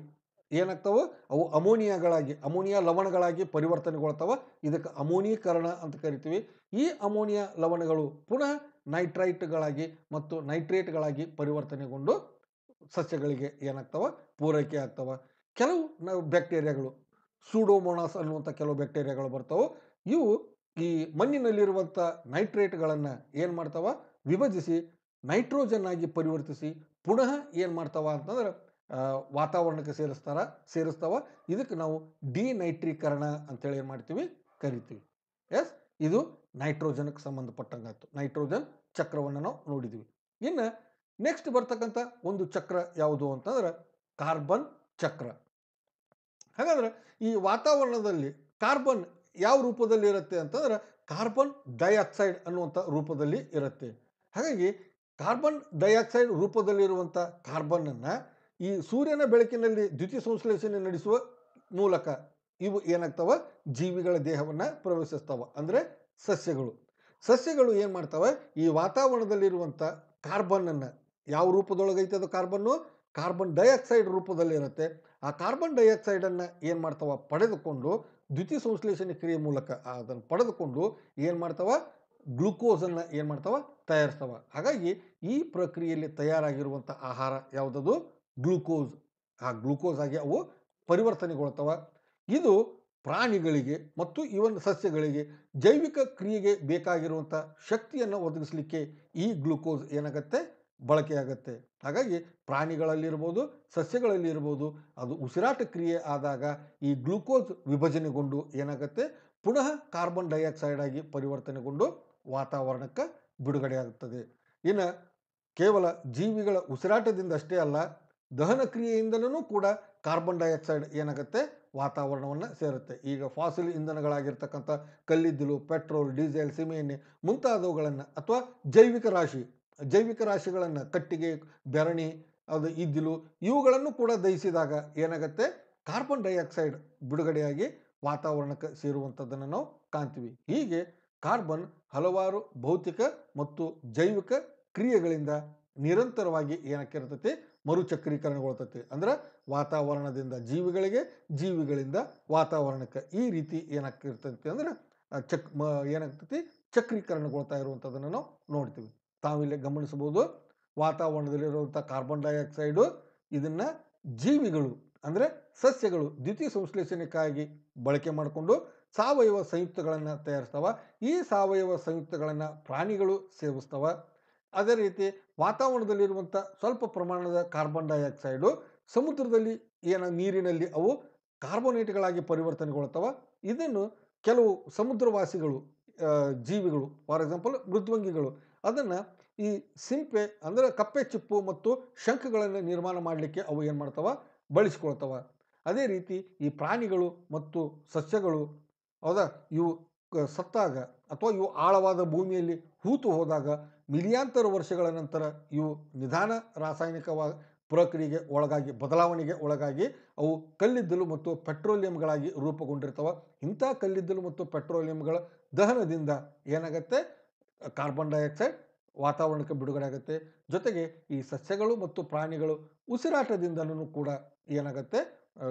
ಏನಾಗ್ತವೆ ಅವು ಅಮೋನಿಯಾಗಳಾಗಿ ಅಮೋನಿಯಾ ಲವಣಗಳಾಗಿ ಪರಿವರ್ತನೆಗೊಳ್ತವೆ ಇದಕ್ಕೆ ಅಮೋನೀಕರಣ ಅಂತ ಕರಿತೀವಿ ಈ ಅಮೋನಿಯಾ ಲವಣಗಳು ಪುನಃ ನೈಟ್ರೈಟ್ಗಳಾಗಿ ಮತ್ತು ನೈಟ್ರೇಟ್ಗಳಾಗಿ ಪರಿವರ್ತನೆಗೊಂಡು ಸಸ್ಯಗಳಿಗೆ ಏನಾಗ್ತವೆ ಪೂರೈಕೆ ಆಗ್ತವೆ ಕೆಲವು ಬ್ಯಾಕ್ಟೀರಿಯಾಗಳು ಸೂಡೋಮೋನಾಸ್ ಅನ್ನುವಂಥ ಕೆಲವು ಬ್ಯಾಕ್ಟೀರಿಯಾಗಳು ಬರ್ತಾವೆ ಇವು ಈ ಮಣ್ಣಿನಲ್ಲಿರುವಂಥ ನೈಟ್ರೇಟ್ಗಳನ್ನು ಏನು ಮಾಡ್ತಾವ ವಿಭಜಿಸಿ ನೈಟ್ರೋಜನ್ ಆಗಿ ಪರಿವರ್ತಿಸಿ ಪುನಃ ಏನು ಮಾಡ್ತಾವ ಅಂತಂದ್ರೆ ವಾತಾವರಣಕ್ಕೆ ಸೇರಿಸ್ತಾರ ಸೇರಿಸ್ತಾವ ಇದಕ್ಕೆ ನಾವು ನೈಟ್ರೀಕರಣ ಅಂತೇಳಿ ಏನು ಮಾಡ್ತೀವಿ ಕರಿತೀವಿ ಎಸ್ ಇದು ನೈಟ್ರೋಜನ್ಗೆ ಸಂಬಂಧಪಟ್ಟಂಗಾಯ್ತು ನೈಟ್ರೋಜನ್ ಚಕ್ರವನ್ನು ನಾವು ನೋಡಿದ್ವಿ ಇನ್ನು ನೆಕ್ಸ್ಟ್ ಬರ್ತಕ್ಕಂಥ ಒಂದು ಚಕ್ರ ಯಾವುದು ಅಂತಂದ್ರೆ ಕಾರ್ಬನ್ ಚಕ್ರ ಹಾಗಾದರೆ ಈ ವಾತಾವರಣದಲ್ಲಿ ಕಾರ್ಬನ್ ಯಾವ ರೂಪದಲ್ಲಿ ಇರುತ್ತೆ ಅಂತಂದ್ರೆ ಕಾರ್ಬನ್ ಡೈಆಕ್ಸೈಡ್ ಅನ್ನುವಂಥ ರೂಪದಲ್ಲಿ ಇರುತ್ತೆ ಹಾಗಾಗಿ ಕಾರ್ಬನ್ ಡೈಆಕ್ಸೈಡ್ ರೂಪದಲ್ಲಿರುವಂಥ ಕಾರ್ಬನನ್ನು ಈ ಸೂರ್ಯನ ಬೆಳಕಿನಲ್ಲಿ ದ್ಯುತಿ ಸಂಶ್ಲೇಷಣೆ ನಡೆಸುವ ಮೂಲಕ ಇವು ಏನಾಗ್ತವೆ ಜೀವಿಗಳ ದೇಹವನ್ನು ಪ್ರವೇಶಿಸ್ತಾವೆ ಅಂದರೆ ಸಸ್ಯಗಳು ಸಸ್ಯಗಳು ಏನು ಮಾಡ್ತವೆ ಈ ವಾತಾವರಣದಲ್ಲಿರುವಂಥ ಕಾರ್ಬನನ್ನು ಯಾವ ರೂಪದೊಳಗೈತೆ ಅದು ಕಾರ್ಬನ್ನು ಕಾರ್ಬನ್ ಡೈಆಕ್ಸೈಡ್ ರೂಪದಲ್ಲಿರುತ್ತೆ ಆ ಕಾರ್ಬನ್ ಡೈಆಕ್ಸೈಡನ್ನು ಏನು ಮಾಡ್ತಾವ ಪಡೆದುಕೊಂಡು ದ್ವಿತೀಯ ಸಂಶ್ಲೇಷಣೆ ಕ್ರಿಯೆ ಮೂಲಕ ಅದನ್ನು ಪಡೆದುಕೊಂಡು ಏನು ಮಾಡ್ತಾವ ಗ್ಲುಕೋಸನ್ನು ಏನು ಮಾಡ್ತಾವ ತಯಾರಿಸ್ತಾವ ಹಾಗಾಗಿ ಈ ಪ್ರಕ್ರಿಯೆಯಲ್ಲಿ ತಯಾರಾಗಿರುವಂಥ ಆಹಾರ ಯಾವುದದು ಗ್ಲುಕೋಸ್ ಆ ಗ್ಲುಕೋಸ್ ಆಗಿ ಅವು ಪರಿವರ್ತನೆಗೊಳ್ತಾವ ಇದು ಪ್ರಾಣಿಗಳಿಗೆ ಮತ್ತು ಇವನ್ ಸಸ್ಯಗಳಿಗೆ ಜೈವಿಕ ಕ್ರಿಯೆಗೆ ಬೇಕಾಗಿರುವಂಥ ಶಕ್ತಿಯನ್ನು ಒದಗಿಸಲಿಕ್ಕೆ ಈ ಗ್ಲುಕೋಸ್ ಏನಾಗುತ್ತೆ ಬಳಕೆಯಾಗುತ್ತೆ ಹಾಗಾಗಿ ಪ್ರಾಣಿಗಳಲ್ಲಿರ್ಬೋದು ಸಸ್ಯಗಳಲ್ಲಿರ್ಬೋದು ಅದು ಉಸಿರಾಟ ಕ್ರಿಯೆ ಆದಾಗ ಈ ಗ್ಲುಕೋಸ್ ವಿಭಜನೆಗೊಂಡು ಏನಾಗುತ್ತೆ ಪುನಃ ಕಾರ್ಬನ್ ಡೈಆಕ್ಸೈಡ್ ಆಗಿ ಪರಿವರ್ತನೆಗೊಂಡು ವಾತಾವರಣಕ್ಕೆ ಬಿಡುಗಡೆಯಾಗುತ್ತದೆ ಇನ್ನು ಕೇವಲ ಜೀವಿಗಳ ಉಸಿರಾಟದಿಂದ ಅಷ್ಟೇ ಅಲ್ಲ ದಹನ ಕ್ರಿಯೆಯಿಂದಲೂ ಕೂಡ ಕಾರ್ಬನ್ ಡೈಆಕ್ಸೈಡ್ ಏನಾಗುತ್ತೆ ವಾತಾವರಣವನ್ನು ಸೇರುತ್ತೆ ಈಗ ಫಾಸಿಲ್ ಇಂಧನಗಳಾಗಿರ್ತಕ್ಕಂಥ ಕಲ್ಲಿದ್ದಲು ಪೆಟ್ರೋಲ್ ಡೀಸೆಲ್ ಸಿಮೆಎಣ್ಣೆ ಮುಂತಾದವುಗಳನ್ನು ಅಥವಾ ಜೈವಿಕ ರಾಶಿ ಜೈವಿಕ ರಾಶಿಗಳನ್ನು ಕಟ್ಟಿಗೆ ಬೆರಣಿ ಅದು ಇದ್ದಿಲು ಇವುಗಳನ್ನು ಕೂಡ ದಹಿಸಿದಾಗ ಏನಾಗುತ್ತೆ ಕಾರ್ಬನ್ ಡೈಆಕ್ಸೈಡ್ ಬಿಡುಗಡೆಯಾಗಿ ವಾತಾವರಣಕ್ಕೆ ಸೇರುವಂಥದ್ದನ್ನು ನಾವು ಕಾಣ್ತೀವಿ ಹೀಗೆ ಕಾರ್ಬನ್ ಹಲವಾರು ಭೌತಿಕ ಮತ್ತು ಜೈವಿಕ ಕ್ರಿಯೆಗಳಿಂದ ನಿರಂತರವಾಗಿ ಏನಕ್ಕಿರ್ತೈತಿ ಮರುಚಕ್ರೀಕರಣಗೊಳ್ತೈತಿ ಅಂದ್ರೆ ವಾತಾವರಣದಿಂದ ಜೀವಿಗಳಿಗೆ ಜೀವಿಗಳಿಂದ ವಾತಾವರಣಕ್ಕೆ ಈ ರೀತಿ ಏನಾಗ್ತಿರ್ತೈತಿ ಅಂದ್ರೆ ಚಕ್ ಮ ಏನಾಗ್ತೈತಿ ಚಕ್ರೀಕರಣಗೊಳ್ತಾ ಇರುವಂಥದ್ದನ್ನು ನಾವು ನೋಡ್ತೀವಿ ತಾವಿಲ್ಲಿ ಗಮನಿಸಬಹುದು ವಾತಾವರಣದಲ್ಲಿರುವಂಥ ಕಾರ್ಬನ್ ಡೈಆಕ್ಸೈಡು ಇದನ್ನು ಜೀವಿಗಳು ಅಂದರೆ ಸಸ್ಯಗಳು ದ್ವಿತೀಯ ಸಂಶ್ಲೇಷಣೆಗಾಗಿ ಬಳಕೆ ಮಾಡಿಕೊಂಡು ಸಾವಯವ ಸಂಯುಕ್ತಗಳನ್ನು ತಯಾರಿಸ್ತವೆ ಈ ಸಾವಯವ ಸಂಯುಕ್ತಗಳನ್ನು ಪ್ರಾಣಿಗಳು ಸೇವಿಸ್ತವೆ ಅದೇ ರೀತಿ ವಾತಾವರಣದಲ್ಲಿರುವಂಥ ಸ್ವಲ್ಪ ಪ್ರಮಾಣದ ಕಾರ್ಬನ್ ಡೈಆಕ್ಸೈಡು ಸಮುದ್ರದಲ್ಲಿ ಏನ ನೀರಿನಲ್ಲಿ ಅವು ಕಾರ್ಬೋನೇಟ್ಗಳಾಗಿ ಪರಿವರ್ತನೆಗೊಳ್ತವೆ ಇದನ್ನು ಕೆಲವು ಸಮುದ್ರವಾಸಿಗಳು ಜೀವಿಗಳು ಫಾರ್ ಎಕ್ಸಾಂಪಲ್ ಮೃದ್ವಂಗಿಗಳು ಅದನ್ನು ಈ ಸಿಂಪೆ ಅಂದರೆ ಕಪ್ಪೆ ಚಿಪ್ಪು ಮತ್ತು ಶಂಖಗಳನ್ನು ನಿರ್ಮಾಣ ಮಾಡಲಿಕ್ಕೆ ಅವು ಏನು ಮಾಡ್ತವೆ ಬಳಸ್ಕೊಳ್ತವೆ ಅದೇ ರೀತಿ ಈ ಪ್ರಾಣಿಗಳು ಮತ್ತು ಸಸ್ಯಗಳು ಹೌದಾ ಇವು ಸತ್ತಾಗ ಅಥವಾ ಇವು ಆಳವಾದ ಭೂಮಿಯಲ್ಲಿ ಹೂತು ಹೋದಾಗ ಮಿಲಿಯಾಂತರ ವರ್ಷಗಳ ನಂತರ ಇವು ನಿಧಾನ ರಾಸಾಯನಿಕವಾದ ಪ್ರಕ್ರಿಯೆಗೆ ಒಳಗಾಗಿ ಬದಲಾವಣೆಗೆ ಒಳಗಾಗಿ ಅವು ಕಲ್ಲಿದ್ದಲು ಮತ್ತು ಪೆಟ್ರೋಲಿಯಂಗಳಾಗಿ ರೂಪುಗೊಂಡಿರ್ತವೆ ಇಂಥ ಕಲ್ಲಿದ್ದಲು ಮತ್ತು ಪೆಟ್ರೋಲಿಯಂಗಳ ದಹನದಿಂದ ಏನಾಗುತ್ತೆ ಕಾರ್ಬನ್ ಡೈಆಕ್ಸೈಡ್ ವಾತಾವರಣಕ್ಕೆ ಬಿಡುಗಡೆ ಆಗುತ್ತೆ ಜೊತೆಗೆ ಈ ಸಸ್ಯಗಳು ಮತ್ತು ಪ್ರಾಣಿಗಳು ಉಸಿರಾಟದಿಂದಲೂ ಕೂಡ ಏನಾಗುತ್ತೆ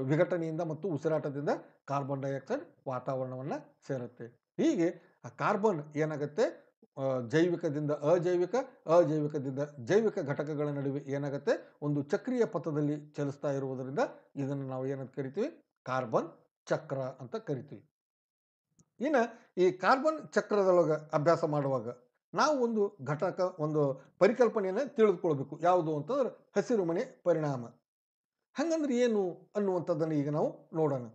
ವಿಘಟನೆಯಿಂದ ಮತ್ತು ಉಸಿರಾಟದಿಂದ ಕಾರ್ಬನ್ ಡೈಆಕ್ಸೈಡ್ ವಾತಾವರಣವನ್ನು ಸೇರುತ್ತೆ ಹೀಗೆ ಆ ಕಾರ್ಬನ್ ಏನಾಗುತ್ತೆ ಜೈವಿಕದಿಂದ ಅಜೈವಿಕ ಅಜೈವಿಕದಿಂದ ಜೈವಿಕ ಘಟಕಗಳ ನಡುವೆ ಏನಾಗುತ್ತೆ ಒಂದು ಚಕ್ರಿಯ ಪಥದಲ್ಲಿ ಚಲಿಸ್ತಾ ಇರುವುದರಿಂದ ಇದನ್ನು ನಾವು ಏನಂತ ಕರಿತೀವಿ ಕಾರ್ಬನ್ ಚಕ್ರ ಅಂತ ಕರಿತೀವಿ ಇನ್ನು ಈ ಕಾರ್ಬನ್ ಚಕ್ರದೊಳಗೆ ಅಭ್ಯಾಸ ಮಾಡುವಾಗ ನಾವು ಒಂದು ಘಟಕ ಒಂದು ಪರಿಕಲ್ಪನೆಯನ್ನು ತಿಳಿದುಕೊಳ್ಬೇಕು ಯಾವುದು ಅಂತಂದ್ರೆ ಹಸಿರು ಮನೆ ಪರಿಣಾಮ ಹಂಗಂದ್ರೆ ಏನು ಅನ್ನುವಂಥದ್ದನ್ನು ಈಗ ನಾವು ನೋಡೋಣ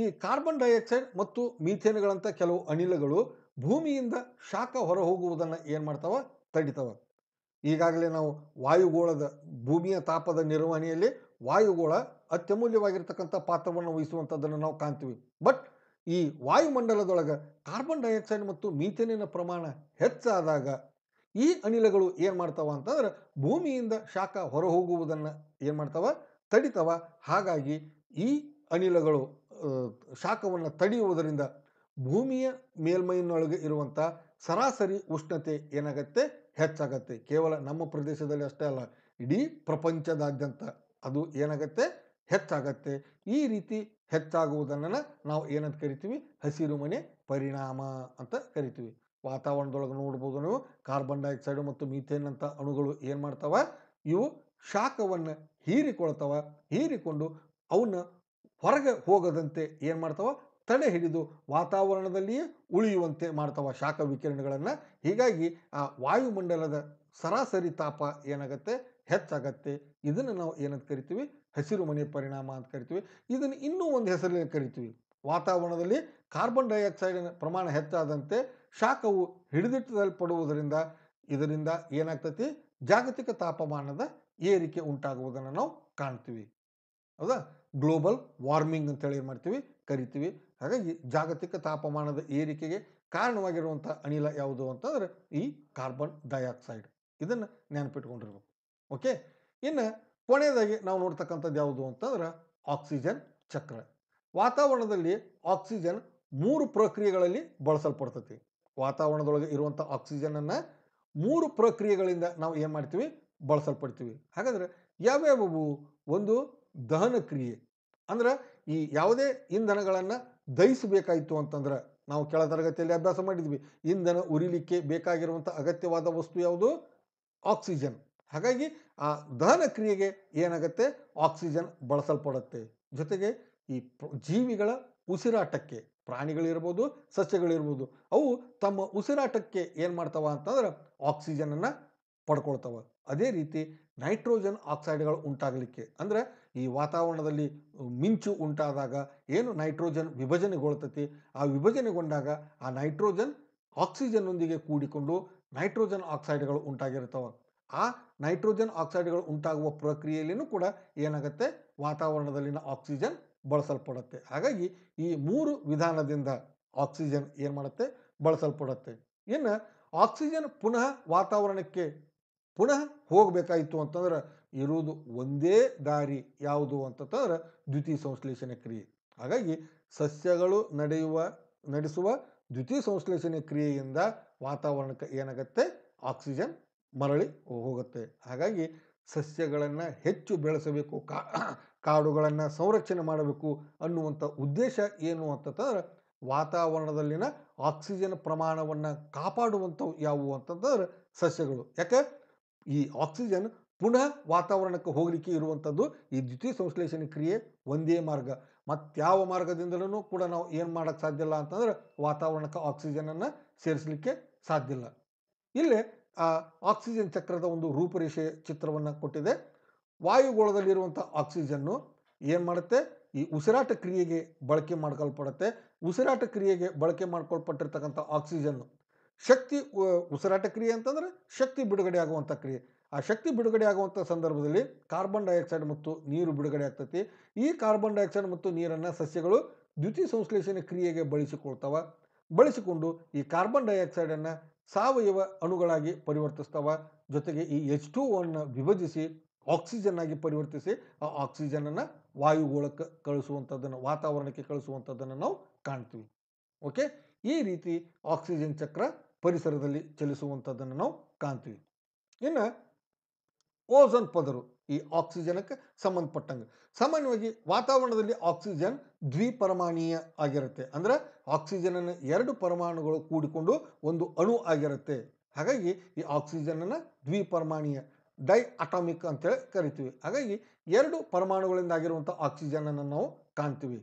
ಈ ಕಾರ್ಬನ್ ಡೈಆಕ್ಸೈಡ್ ಮತ್ತು ಮೀಥೇನ್ಗಳಂಥ ಕೆಲವು ಅನಿಲಗಳು ಭೂಮಿಯಿಂದ ಶಾಖ ಹೊರಹೋಗುವುದನ್ನು ಏನು ಮಾಡ್ತಾವ ತಡಿತಾವ ಈಗಾಗಲೇ ನಾವು ವಾಯುಗೋಳದ ಭೂಮಿಯ ತಾಪದ ನಿರ್ವಹಣೆಯಲ್ಲಿ ವಾಯುಗೋಳ ಅತ್ಯಮೂಲ್ಯವಾಗಿರ್ತಕ್ಕಂಥ ಪಾತ್ರವನ್ನು ವಹಿಸುವಂಥದ್ದನ್ನು ನಾವು ಕಾಣ್ತೀವಿ ಬಟ್ ಈ ವಾಯುಮಂಡಲದೊಳಗೆ ಕಾರ್ಬನ್ ಡೈಆಕ್ಸೈಡ್ ಮತ್ತು ಮೀಥೇನಿನ ಪ್ರಮಾಣ ಹೆಚ್ಚಾದಾಗ ಈ ಅನಿಲಗಳು ಏನು ಮಾಡ್ತಾವ ಅಂತಂದ್ರೆ ಭೂಮಿಯಿಂದ ಶಾಖ ಹೊರಹೋಗುವುದನ್ನು ಏನು ಮಾಡ್ತಾವ ತಡಿತಾವ ಹಾಗಾಗಿ ಈ ಅನಿಲಗಳು ಶಾಖವನ್ನು ತಡೆಯುವುದರಿಂದ ಭೂಮಿಯ ಮೇಲ್ಮೈನೊಳಗೆ ಇರುವಂಥ ಸರಾಸರಿ ಉಷ್ಣತೆ ಏನಾಗತ್ತೆ ಹೆಚ್ಚಾಗತ್ತೆ ಕೇವಲ ನಮ್ಮ ಪ್ರದೇಶದಲ್ಲಿ ಅಷ್ಟೇ ಅಲ್ಲ ಇಡೀ ಪ್ರಪಂಚದಾದ್ಯಂತ ಅದು ಏನಾಗತ್ತೆ ಹೆಚ್ಚಾಗತ್ತೆ ಈ ರೀತಿ ಹೆಚ್ಚಾಗುವುದನ್ನು ನಾವು ಏನಂತ ಕರಿತೀವಿ ಹಸಿರು ಮನೆ ಪರಿಣಾಮ ಅಂತ ಕರಿತೀವಿ ವಾತಾವರಣದೊಳಗೆ ನೋಡ್ಬೋದು ನಾವು ಕಾರ್ಬನ್ ಡೈಆಕ್ಸೈಡ್ ಮತ್ತು ಮೀಥೇನ್ ಅಂತ ಅಣುಗಳು ಏನು ಮಾಡ್ತಾವೆ ಇವು ಶಾಖವನ್ನು ಹೀರಿಕೊಳ್ತಾವ ಹೀರಿಕೊಂಡು ಅವನ್ನ ಹೊರಗೆ ಹೋಗದಂತೆ ಏನು ಮಾಡ್ತಾವ ತಡೆ ಹಿಡಿದು ವಾತಾವರಣದಲ್ಲಿಯೇ ಉಳಿಯುವಂತೆ ಮಾಡ್ತಾವ ಶಾಖ ವಿಕಿರಣಗಳನ್ನು ಹೀಗಾಗಿ ಆ ವಾಯುಮಂಡಲದ ಸರಾಸರಿ ತಾಪ ಏನಾಗತ್ತೆ ಹೆಚ್ಚಾಗತ್ತೆ ಇದನ್ನು ನಾವು ಏನಂತ ಕರಿತೀವಿ ಹಸಿರು ಮನೆ ಪರಿಣಾಮ ಅಂತ ಕರಿತೀವಿ ಇದನ್ನು ಇನ್ನೂ ಒಂದು ಹೆಸರಿನಲ್ಲಿ ಕರಿತೀವಿ ವಾತಾವರಣದಲ್ಲಿ ಕಾರ್ಬನ್ ಡೈಆಕ್ಸೈಡಿನ ಪ್ರಮಾಣ ಹೆಚ್ಚಾದಂತೆ ಶಾಖವು ಹಿಡಿದಿಟ್ಟಲ್ಪಡುವುದರಿಂದ ಇದರಿಂದ ಏನಾಗ್ತತಿ ಜಾಗತಿಕ ತಾಪಮಾನದ ಏರಿಕೆ ಉಂಟಾಗುವುದನ್ನು ನಾವು ಕಾಣ್ತೀವಿ ಹೌದಾ ಗ್ಲೋಬಲ್ ವಾರ್ಮಿಂಗ್ ಅಂತೇಳಿ ಏನು ಮಾಡ್ತೀವಿ ಕರಿತೀವಿ ಹಾಗಾಗಿ ಜಾಗತಿಕ ತಾಪಮಾನದ ಏರಿಕೆಗೆ ಕಾರಣವಾಗಿರುವಂಥ ಅನಿಲ ಯಾವುದು ಅಂತಂದರೆ ಈ ಕಾರ್ಬನ್ ಡೈಆಕ್ಸೈಡ್ ಇದನ್ನು ನೆನಪಿಟ್ಕೊಂಡಿರ್ಬೇಕು ಓಕೆ ಇನ್ನು ಕೊನೆಯದಾಗಿ ನಾವು ನೋಡ್ತಕ್ಕಂಥದ್ದು ಯಾವುದು ಅಂತಂದ್ರೆ ಆಕ್ಸಿಜನ್ ಚಕ್ರ ವಾತಾವರಣದಲ್ಲಿ ಆಕ್ಸಿಜನ್ ಮೂರು ಪ್ರಕ್ರಿಯೆಗಳಲ್ಲಿ ಬಳಸಲ್ಪಡ್ತತಿ ವಾತಾವರಣದೊಳಗೆ ಇರುವಂಥ ಆಕ್ಸಿಜನನ್ನು ಮೂರು ಪ್ರಕ್ರಿಯೆಗಳಿಂದ ನಾವು ಏನು ಮಾಡ್ತೀವಿ ಬಳಸಲ್ಪಡ್ತೀವಿ ಹಾಗಾದರೆ ಯಾವ್ಯಾವು ಒಂದು ದಹನ ಕ್ರಿಯೆ ಅಂದ್ರೆ ಈ ಯಾವುದೇ ಇಂಧನಗಳನ್ನು ದಹಿಸಬೇಕಾಯಿತು ಅಂತಂದ್ರೆ ನಾವು ಕೆಳ ತರಗತಿಯಲ್ಲಿ ಅಭ್ಯಾಸ ಮಾಡಿದ್ವಿ ಇಂಧನ ಉರಿಲಿಕ್ಕೆ ಬೇಕಾಗಿರುವಂಥ ಅಗತ್ಯವಾದ ವಸ್ತು ಯಾವುದು ಆಕ್ಸಿಜನ್ ಹಾಗಾಗಿ ಆ ದಹನ ಕ್ರಿಯೆಗೆ ಏನಾಗುತ್ತೆ ಆಕ್ಸಿಜನ್ ಬಳಸಲ್ಪಡುತ್ತೆ ಜೊತೆಗೆ ಈ ಜೀವಿಗಳ ಉಸಿರಾಟಕ್ಕೆ ಪ್ರಾಣಿಗಳಿರ್ಬೋದು ಸಸ್ಯಗಳಿರ್ಬೋದು ಅವು ತಮ್ಮ ಉಸಿರಾಟಕ್ಕೆ ಏನು ಮಾಡ್ತಾವ ಅಂತಂದ್ರೆ ಆಕ್ಸಿಜನನ್ನು ಪಡ್ಕೊಳ್ತಾವೆ ಅದೇ ರೀತಿ ನೈಟ್ರೋಜನ್ ಆಕ್ಸೈಡ್ಗಳು ಉಂಟಾಗಲಿಕ್ಕೆ ಅಂದರೆ ಈ ವಾತಾವರಣದಲ್ಲಿ ಮಿಂಚು ಉಂಟಾದಾಗ ಏನು ನೈಟ್ರೋಜನ್ ವಿಭಜನೆಗೊಳ್ತತಿ ಆ ವಿಭಜನೆಗೊಂಡಾಗ ಆ ನೈಟ್ರೋಜನ್ ಆಕ್ಸಿಜನ್ನೊಂದಿಗೆ ಕೂಡಿಕೊಂಡು ನೈಟ್ರೋಜನ್ ಆಕ್ಸೈಡ್ಗಳು ಉಂಟಾಗಿರ್ತಾವೆ ಆ ನೈಟ್ರೋಜನ್ ಆಕ್ಸೈಡ್ಗಳು ಉಂಟಾಗುವ ಪ್ರಕ್ರಿಯೆಯಲ್ಲಿಯೂ ಕೂಡ ಏನಾಗುತ್ತೆ ವಾತಾವರಣದಲ್ಲಿನ ಆಕ್ಸಿಜನ್ ಬಳಸಲ್ಪಡುತ್ತೆ ಹಾಗಾಗಿ ಈ ಮೂರು ವಿಧಾನದಿಂದ ಆಕ್ಸಿಜನ್ ಏನು ಮಾಡುತ್ತೆ ಬಳಸಲ್ಪಡುತ್ತೆ ಇನ್ನು ಆಕ್ಸಿಜನ್ ಪುನಃ ವಾತಾವರಣಕ್ಕೆ ಪುನಃ ಹೋಗಬೇಕಾಯಿತು ಅಂತಂದ್ರೆ ಇರುವುದು ಒಂದೇ ದಾರಿ ಯಾವುದು ಅಂತಂದ್ರೆ ದ್ವಿತೀಯ ಸಂಶ್ಲೇಷಣೆ ಕ್ರಿಯೆ ಹಾಗಾಗಿ ಸಸ್ಯಗಳು ನಡೆಯುವ ನಡೆಸುವ ದ್ವಿತೀಯ ಸಂಶ್ಲೇಷಣೆ ಕ್ರಿಯೆಯಿಂದ ವಾತಾವರಣಕ್ಕೆ ಏನಾಗುತ್ತೆ ಆಕ್ಸಿಜನ್ ಮರಳಿ ಹೋಗುತ್ತೆ ಹಾಗಾಗಿ ಸಸ್ಯಗಳನ್ನು ಹೆಚ್ಚು ಬೆಳೆಸಬೇಕು ಕಾ ಕಾಡುಗಳನ್ನು ಸಂರಕ್ಷಣೆ ಮಾಡಬೇಕು ಅನ್ನುವಂಥ ಉದ್ದೇಶ ಏನು ಅಂತಂದ್ರೆ ವಾತಾವರಣದಲ್ಲಿನ ಆಕ್ಸಿಜನ್ ಪ್ರಮಾಣವನ್ನು ಕಾಪಾಡುವಂಥವು ಯಾವುವು ಅಂತಂದ್ರೆ ಸಸ್ಯಗಳು ಯಾಕೆ ಈ ಆಕ್ಸಿಜನ್ ಪುನಃ ವಾತಾವರಣಕ್ಕೆ ಹೋಗಲಿಕ್ಕೆ ಇರುವಂಥದ್ದು ಈ ದ್ವಿತೀಯ ಸಂಶ್ಲೇಷಣೆ ಕ್ರಿಯೆ ಒಂದೇ ಮಾರ್ಗ ಮತ್ತಾವ ಮಾರ್ಗದಿಂದಲೂ ಕೂಡ ನಾವು ಏನು ಮಾಡೋಕ್ಕೆ ಸಾಧ್ಯ ಇಲ್ಲ ಅಂತಂದ್ರೆ ವಾತಾವರಣಕ್ಕೆ ಆಕ್ಸಿಜನನ್ನು ಸೇರಿಸಲಿಕ್ಕೆ ಸಾಧ್ಯ ಇಲ್ಲ ಇಲ್ಲಿ ಆ ಆಕ್ಸಿಜನ್ ಚಕ್ರದ ಒಂದು ರೂಪರೇಷೆ ಚಿತ್ರವನ್ನು ಕೊಟ್ಟಿದೆ ವಾಯುಗೋಳದಲ್ಲಿರುವಂಥ ಆಕ್ಸಿಜನ್ನು ಏನು ಮಾಡುತ್ತೆ ಈ ಉಸಿರಾಟ ಕ್ರಿಯೆಗೆ ಬಳಕೆ ಮಾಡ್ಕೊಳ್ಪಡುತ್ತೆ ಉಸಿರಾಟ ಕ್ರಿಯೆಗೆ ಬಳಕೆ ಮಾಡ್ಕೊಳ್ಪಟ್ಟಿರ್ತಕ್ಕಂಥ ಆಕ್ಸಿಜನ್ನು ಶಕ್ತಿ ಉಸಿರಾಟ ಕ್ರಿಯೆ ಅಂತಂದರೆ ಶಕ್ತಿ ಬಿಡುಗಡೆ ಆಗುವಂಥ ಕ್ರಿಯೆ ಆ ಶಕ್ತಿ ಬಿಡುಗಡೆ ಆಗುವಂಥ ಸಂದರ್ಭದಲ್ಲಿ ಕಾರ್ಬನ್ ಡೈಆಕ್ಸೈಡ್ ಮತ್ತು ನೀರು ಬಿಡುಗಡೆ ಆಗ್ತೈತಿ ಈ ಕಾರ್ಬನ್ ಡೈಆಕ್ಸೈಡ್ ಮತ್ತು ನೀರನ್ನು ಸಸ್ಯಗಳು ದ್ಯುತಿ ಸಂಶ್ಲೇಷಣೆ ಕ್ರಿಯೆಗೆ ಬಳಸಿಕೊಳ್ತಾವೆ ಬಳಸಿಕೊಂಡು ಈ ಕಾರ್ಬನ್ ಡೈಆಕ್ಸೈಡನ್ನು ಸಾವಯವ ಅಣುಗಳಾಗಿ ಪರಿವರ್ತಿಸ್ತವ ಜೊತೆಗೆ ಈ ಎಚ್ ಟು ಒನ್ನ ವಿಭಜಿಸಿ ಆಕ್ಸಿಜನ್ ಆಗಿ ಪರಿವರ್ತಿಸಿ ಆ ಆಕ್ಸಿಜನನ್ನು ವಾಯುಗೋಳಕ್ಕೆ ಕಳಿಸುವಂಥದ್ದನ್ನು ವಾತಾವರಣಕ್ಕೆ ಕಳಿಸುವಂಥದ್ದನ್ನು ನಾವು ಕಾಣ್ತೀವಿ ಓಕೆ ಈ ರೀತಿ ಆಕ್ಸಿಜನ್ ಚಕ್ರ ಪರಿಸರದಲ್ಲಿ ಚಲಿಸುವಂಥದ್ದನ್ನು ನಾವು ಕಾಣ್ತೀವಿ ಇನ್ನು ಓಝನ್ ಪದರು ಈ ಆಕ್ಸಿಜನ್ಕ್ಕೆ ಸಂಬಂಧಪಟ್ಟಂಗೆ ಸಾಮಾನ್ಯವಾಗಿ ವಾತಾವರಣದಲ್ಲಿ ಆಕ್ಸಿಜನ್ ದ್ವಿಪರಮಾಣೀಯ ಆಗಿರುತ್ತೆ ಅಂದರೆ ಆಕ್ಸಿಜನನ್ನು ಎರಡು ಪರಮಾಣುಗಳು ಕೂಡಿಕೊಂಡು ಒಂದು ಅಣು ಆಗಿರುತ್ತೆ ಹಾಗಾಗಿ ಈ ಆಕ್ಸಿಜನನ್ನು ದ್ವಿಪರಮಾಣೀಯ ಡೈ ಅಟಾಮಿಕ್ ಅಂತೇಳಿ ಕರಿತೀವಿ ಹಾಗಾಗಿ ಎರಡು ಪರಮಾಣುಗಳಿಂದಾಗಿರುವಂಥ ಆಕ್ಸಿಜನನ್ನು ನಾವು ಕಾಣ್ತೀವಿ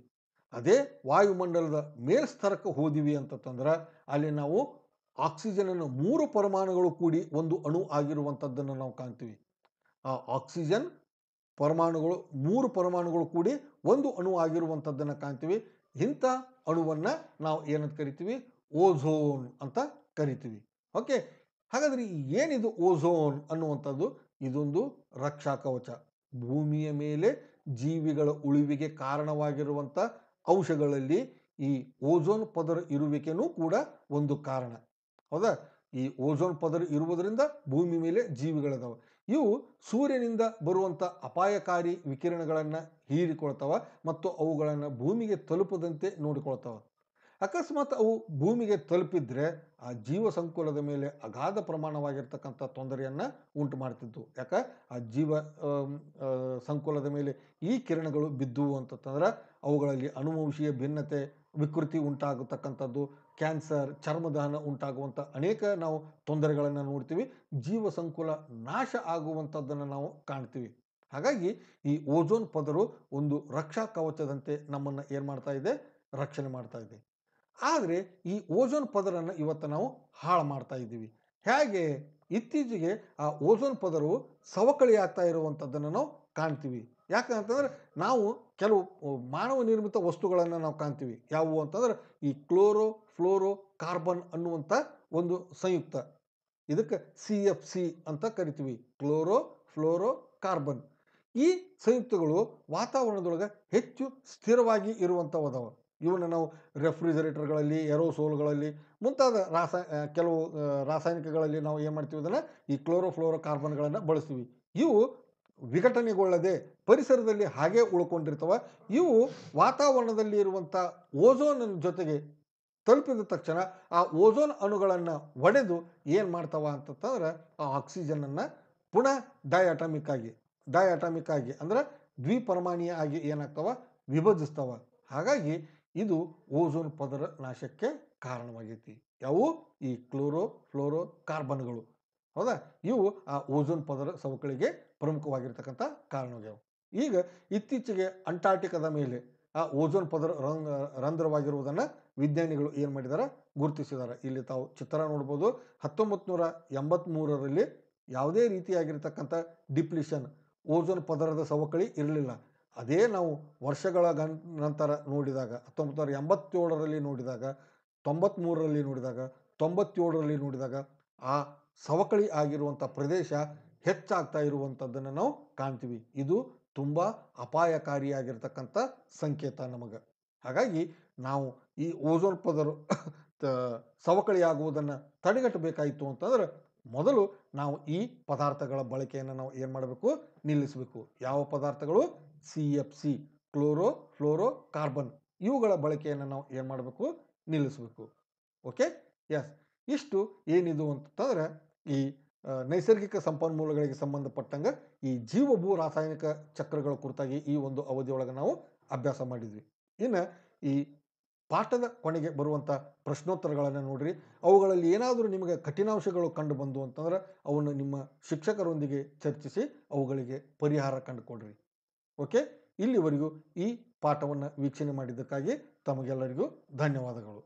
ಅದೇ ವಾಯುಮಂಡಲದ ಮೇಲ್ಸ್ತರಕ್ಕೆ ಹೋದಿವಿ ತಂದ್ರೆ ಅಲ್ಲಿ ನಾವು ಆಕ್ಸಿಜನನ್ನು ಮೂರು ಪರಮಾಣುಗಳು ಕೂಡಿ ಒಂದು ಅಣು ಆಗಿರುವಂಥದ್ದನ್ನು ನಾವು ಕಾಣ್ತೀವಿ ಆ ಆಕ್ಸಿಜನ್ ಪರಮಾಣುಗಳು ಮೂರು ಪರಮಾಣುಗಳು ಕೂಡಿ ಒಂದು ಅಣು ಆಗಿರುವಂಥದ್ದನ್ನು ಕಾಣ್ತೀವಿ ಇಂಥ ಅಣುವನ್ನು ನಾವು ಏನಂತ ಕರಿತೀವಿ ಓಝೋನ್ ಅಂತ ಕರಿತೀವಿ ಓಕೆ ಹಾಗಾದರೆ ಏನಿದು ಓಝೋನ್ ಅನ್ನುವಂಥದ್ದು ಇದೊಂದು ರಕ್ಷಾ ಕವಚ ಭೂಮಿಯ ಮೇಲೆ ಜೀವಿಗಳ ಉಳಿವಿಗೆ ಕಾರಣವಾಗಿರುವಂಥ ಅಂಶಗಳಲ್ಲಿ ಈ ಓಝೋನ್ ಪದರ ಇರುವಿಕೆನೂ ಕೂಡ ಒಂದು ಕಾರಣ ಹೌದಾ ಈ ಓಝೋನ್ ಪದರ ಇರುವುದರಿಂದ ಭೂಮಿ ಮೇಲೆ ಜೀವಿಗಳಿದಾವೆ ಇವು ಸೂರ್ಯನಿಂದ ಬರುವಂಥ ಅಪಾಯಕಾರಿ ವಿಕಿರಣಗಳನ್ನು ಹೀರಿಕೊಳ್ತವೆ ಮತ್ತು ಅವುಗಳನ್ನು ಭೂಮಿಗೆ ತಲುಪದಂತೆ ನೋಡಿಕೊಳ್ತವೆ ಅಕಸ್ಮಾತ್ ಅವು ಭೂಮಿಗೆ ತಲುಪಿದ್ರೆ ಆ ಜೀವ ಸಂಕುಲದ ಮೇಲೆ ಅಗಾಧ ಪ್ರಮಾಣವಾಗಿರ್ತಕ್ಕಂಥ ತೊಂದರೆಯನ್ನು ಉಂಟು ಮಾಡ್ತಿದ್ದವು ಯಾಕೆ ಆ ಜೀವ ಸಂಕುಲದ ಮೇಲೆ ಈ ಕಿರಣಗಳು ಬಿದ್ದುವು ಅಂತಂದ್ರೆ ಅವುಗಳಲ್ಲಿ ಅನುವಂಶೀಯ ಭಿನ್ನತೆ ವಿಕೃತಿ ಉಂಟಾಗತಕ್ಕಂಥದ್ದು ಕ್ಯಾನ್ಸರ್ ಚರ್ಮದಹನ ಉಂಟಾಗುವಂಥ ಅನೇಕ ನಾವು ತೊಂದರೆಗಳನ್ನು ನೋಡ್ತೀವಿ ಜೀವ ಸಂಕುಲ ನಾಶ ಆಗುವಂಥದ್ದನ್ನು ನಾವು ಕಾಣ್ತೀವಿ ಹಾಗಾಗಿ ಈ ಓಜೋನ್ ಪದರು ಒಂದು ರಕ್ಷಾ ಕವಚದಂತೆ ನಮ್ಮನ್ನು ಏನು ಮಾಡ್ತಾ ಇದೆ ರಕ್ಷಣೆ ಮಾಡ್ತಾ ಇದೆ ಆದರೆ ಈ ಓಜೋನ್ ಪದರನ್ನು ಇವತ್ತು ನಾವು ಹಾಳು ಮಾಡ್ತಾ ಇದ್ದೀವಿ ಹೇಗೆ ಇತ್ತೀಚೆಗೆ ಆ ಓಜೋನ್ ಪದರು ಸವಕಳಿ ಆಗ್ತಾ ಇರುವಂಥದ್ದನ್ನು ನಾವು ಕಾಣ್ತೀವಿ ಯಾಕಂತಂದರೆ ನಾವು ಕೆಲವು ಮಾನವ ನಿರ್ಮಿತ ವಸ್ತುಗಳನ್ನು ನಾವು ಕಾಣ್ತೀವಿ ಯಾವುವು ಅಂತಂದ್ರೆ ಈ ಕ್ಲೋರೋ ಫ್ಲೋರೋ ಕಾರ್ಬನ್ ಅನ್ನುವಂಥ ಒಂದು ಸಂಯುಕ್ತ ಇದಕ್ಕೆ ಸಿ ಎಫ್ ಸಿ ಅಂತ ಕರಿತೀವಿ ಕ್ಲೋರೋ ಫ್ಲೋರೋ ಕಾರ್ಬನ್ ಈ ಸಂಯುಕ್ತಗಳು ವಾತಾವರಣದೊಳಗೆ ಹೆಚ್ಚು ಸ್ಥಿರವಾಗಿ ಇರುವಂಥವು ಇವನ್ನ ಇವನ್ನ ನಾವು ರೆಫ್ರಿಜರೇಟರ್ಗಳಲ್ಲಿ ಎರೋಸೋಲ್ಗಳಲ್ಲಿ ಮುಂತಾದ ರಾಸ ಕೆಲವು ರಾಸಾಯನಿಕಗಳಲ್ಲಿ ನಾವು ಏನು ಮಾಡ್ತೀವಿ ಅದನ್ನು ಈ ಕ್ಲೋರೋಫ್ಲೋರೋ ಕಾರ್ಬನ್ಗಳನ್ನು ಬಳಸ್ತೀವಿ ಇವು ವಿಘಟನೆಗೊಳ್ಳದೆ ಪರಿಸರದಲ್ಲಿ ಹಾಗೆ ಉಳ್ಕೊಂಡಿರ್ತವೆ ಇವು ವಾತಾವರಣದಲ್ಲಿ ಇರುವಂಥ ಓಝೋನ್ ಜೊತೆಗೆ ತಲುಪಿದ ತಕ್ಷಣ ಆ ಓಝೋನ್ ಅಣುಗಳನ್ನು ಒಡೆದು ಏನು ಮಾಡ್ತಾವ ಅಂತಂದ್ರೆ ಆ ಆಕ್ಸಿಜನನ್ನು ಪುನಃ ಡಯಾಟಮಿಕ್ ಆಗಿ ಡಯಾಟಮಿಕ್ ಆಗಿ ಅಂದರೆ ದ್ವಿಪರಮಾಣೀಯ ಆಗಿ ಏನಾಗ್ತಾವ ವಿಭಜಿಸ್ತಾವ ಹಾಗಾಗಿ ಇದು ಓಝೋನ್ ಪದರ ನಾಶಕ್ಕೆ ಕಾರಣವಾಗೈತಿ ಯಾವು ಈ ಕ್ಲೋರೋ ಫ್ಲೋರೋ ಕಾರ್ಬನ್ಗಳು ಹೌದಾ ಇವು ಆ ಓಝೋನ್ ಪದರ ಸವಕಳಿಗೆ ಪ್ರಮುಖವಾಗಿರ್ತಕ್ಕಂಥ ಕಾರಣವಾಗ್ಯಾವು ಈಗ ಇತ್ತೀಚೆಗೆ ಅಂಟಾರ್ಟಿಕದ ಮೇಲೆ ಆ ಓಜೋನ್ ಪದರ ರಂಧ್ರವಾಗಿರುವುದನ್ನು ವಿಜ್ಞಾನಿಗಳು ಏನು ಮಾಡಿದ್ದಾರೆ ಗುರುತಿಸಿದ್ದಾರೆ ಇಲ್ಲಿ ತಾವು ಚಿತ್ರ ನೋಡ್ಬೋದು ಹತ್ತೊಂಬತ್ತು ನೂರ ಎಂಬತ್ತ್ಮೂರರಲ್ಲಿ ಯಾವುದೇ ರೀತಿಯಾಗಿರ್ತಕ್ಕಂಥ ಡಿಪ್ಲಿಷನ್ ಓಜೋನ್ ಪದರದ ಸವಕಳಿ ಇರಲಿಲ್ಲ ಅದೇ ನಾವು ವರ್ಷಗಳ ನಂತರ ನೋಡಿದಾಗ ಹತ್ತೊಂಬತ್ತು ನೂರ ಎಂಬತ್ತೇಳರಲ್ಲಿ ನೋಡಿದಾಗ ತೊಂಬತ್ತ್ಮೂರರಲ್ಲಿ ನೋಡಿದಾಗ ತೊಂಬತ್ತೇಳರಲ್ಲಿ ನೋಡಿದಾಗ ಆ ಸವಕಳಿ ಆಗಿರುವಂಥ ಪ್ರದೇಶ ಹೆಚ್ಚಾಗ್ತಾ ಇರುವಂಥದ್ದನ್ನು ನಾವು ಕಾಣ್ತೀವಿ ಇದು ತುಂಬ ಅಪಾಯಕಾರಿಯಾಗಿರ್ತಕ್ಕಂಥ ಸಂಕೇತ ನಮಗೆ ಹಾಗಾಗಿ ನಾವು ಈ ಪದರು ಸವಕಳಿ ಸವಕಳಿಯಾಗುವುದನ್ನು ತಡೆಗಟ್ಟಬೇಕಾಯಿತು ಅಂತಂದ್ರೆ ಮೊದಲು ನಾವು ಈ ಪದಾರ್ಥಗಳ ಬಳಕೆಯನ್ನು ನಾವು ಏನು ಮಾಡಬೇಕು ನಿಲ್ಲಿಸಬೇಕು ಯಾವ ಪದಾರ್ಥಗಳು C F C chlorofluorocarbon ಇವುಗಳ ಬಳಕೆಯನ್ನು ನಾವು ಏನು ಮಾಡಬೇಕು ನಿಲ್ಲಿಸಬೇಕು ಓಕೆ ಎಸ್ ಇಷ್ಟು ಏನಿದು ಅಂತಂದ್ರೆ ಈ ನೈಸರ್ಗಿಕ ಸಂಪನ್ಮೂಲಗಳಿಗೆ ಸಂಬಂಧಪಟ್ಟಂಗೆ ಈ ಜೀವ ಭೂ ರಾಸಾಯನಿಕ ಚಕ್ರಗಳ ಕುರಿತಾಗಿ ಈ ಒಂದು ಅವಧಿಯೊಳಗೆ ನಾವು ಅಭ್ಯಾಸ ಮಾಡಿದ್ವಿ ಇನ್ನು ಈ ಪಾಠದ ಕೊನೆಗೆ ಬರುವಂಥ ಪ್ರಶ್ನೋತ್ತರಗಳನ್ನು ನೋಡಿರಿ ಅವುಗಳಲ್ಲಿ ಏನಾದರೂ ನಿಮಗೆ ಕಠಿಣಾಂಶಗಳು ಕಂಡು ಬಂದು ಅಂತಂದ್ರೆ ಅವನ್ನು ನಿಮ್ಮ ಶಿಕ್ಷಕರೊಂದಿಗೆ ಚರ್ಚಿಸಿ ಅವುಗಳಿಗೆ ಪರಿಹಾರ ಕಂಡುಕೊಡ್ರಿ ಓಕೆ ಇಲ್ಲಿವರೆಗೂ ಈ ಪಾಠವನ್ನು ವೀಕ್ಷಣೆ ಮಾಡಿದ್ದಕ್ಕಾಗಿ ತಮಗೆಲ್ಲರಿಗೂ ಧನ್ಯವಾದಗಳು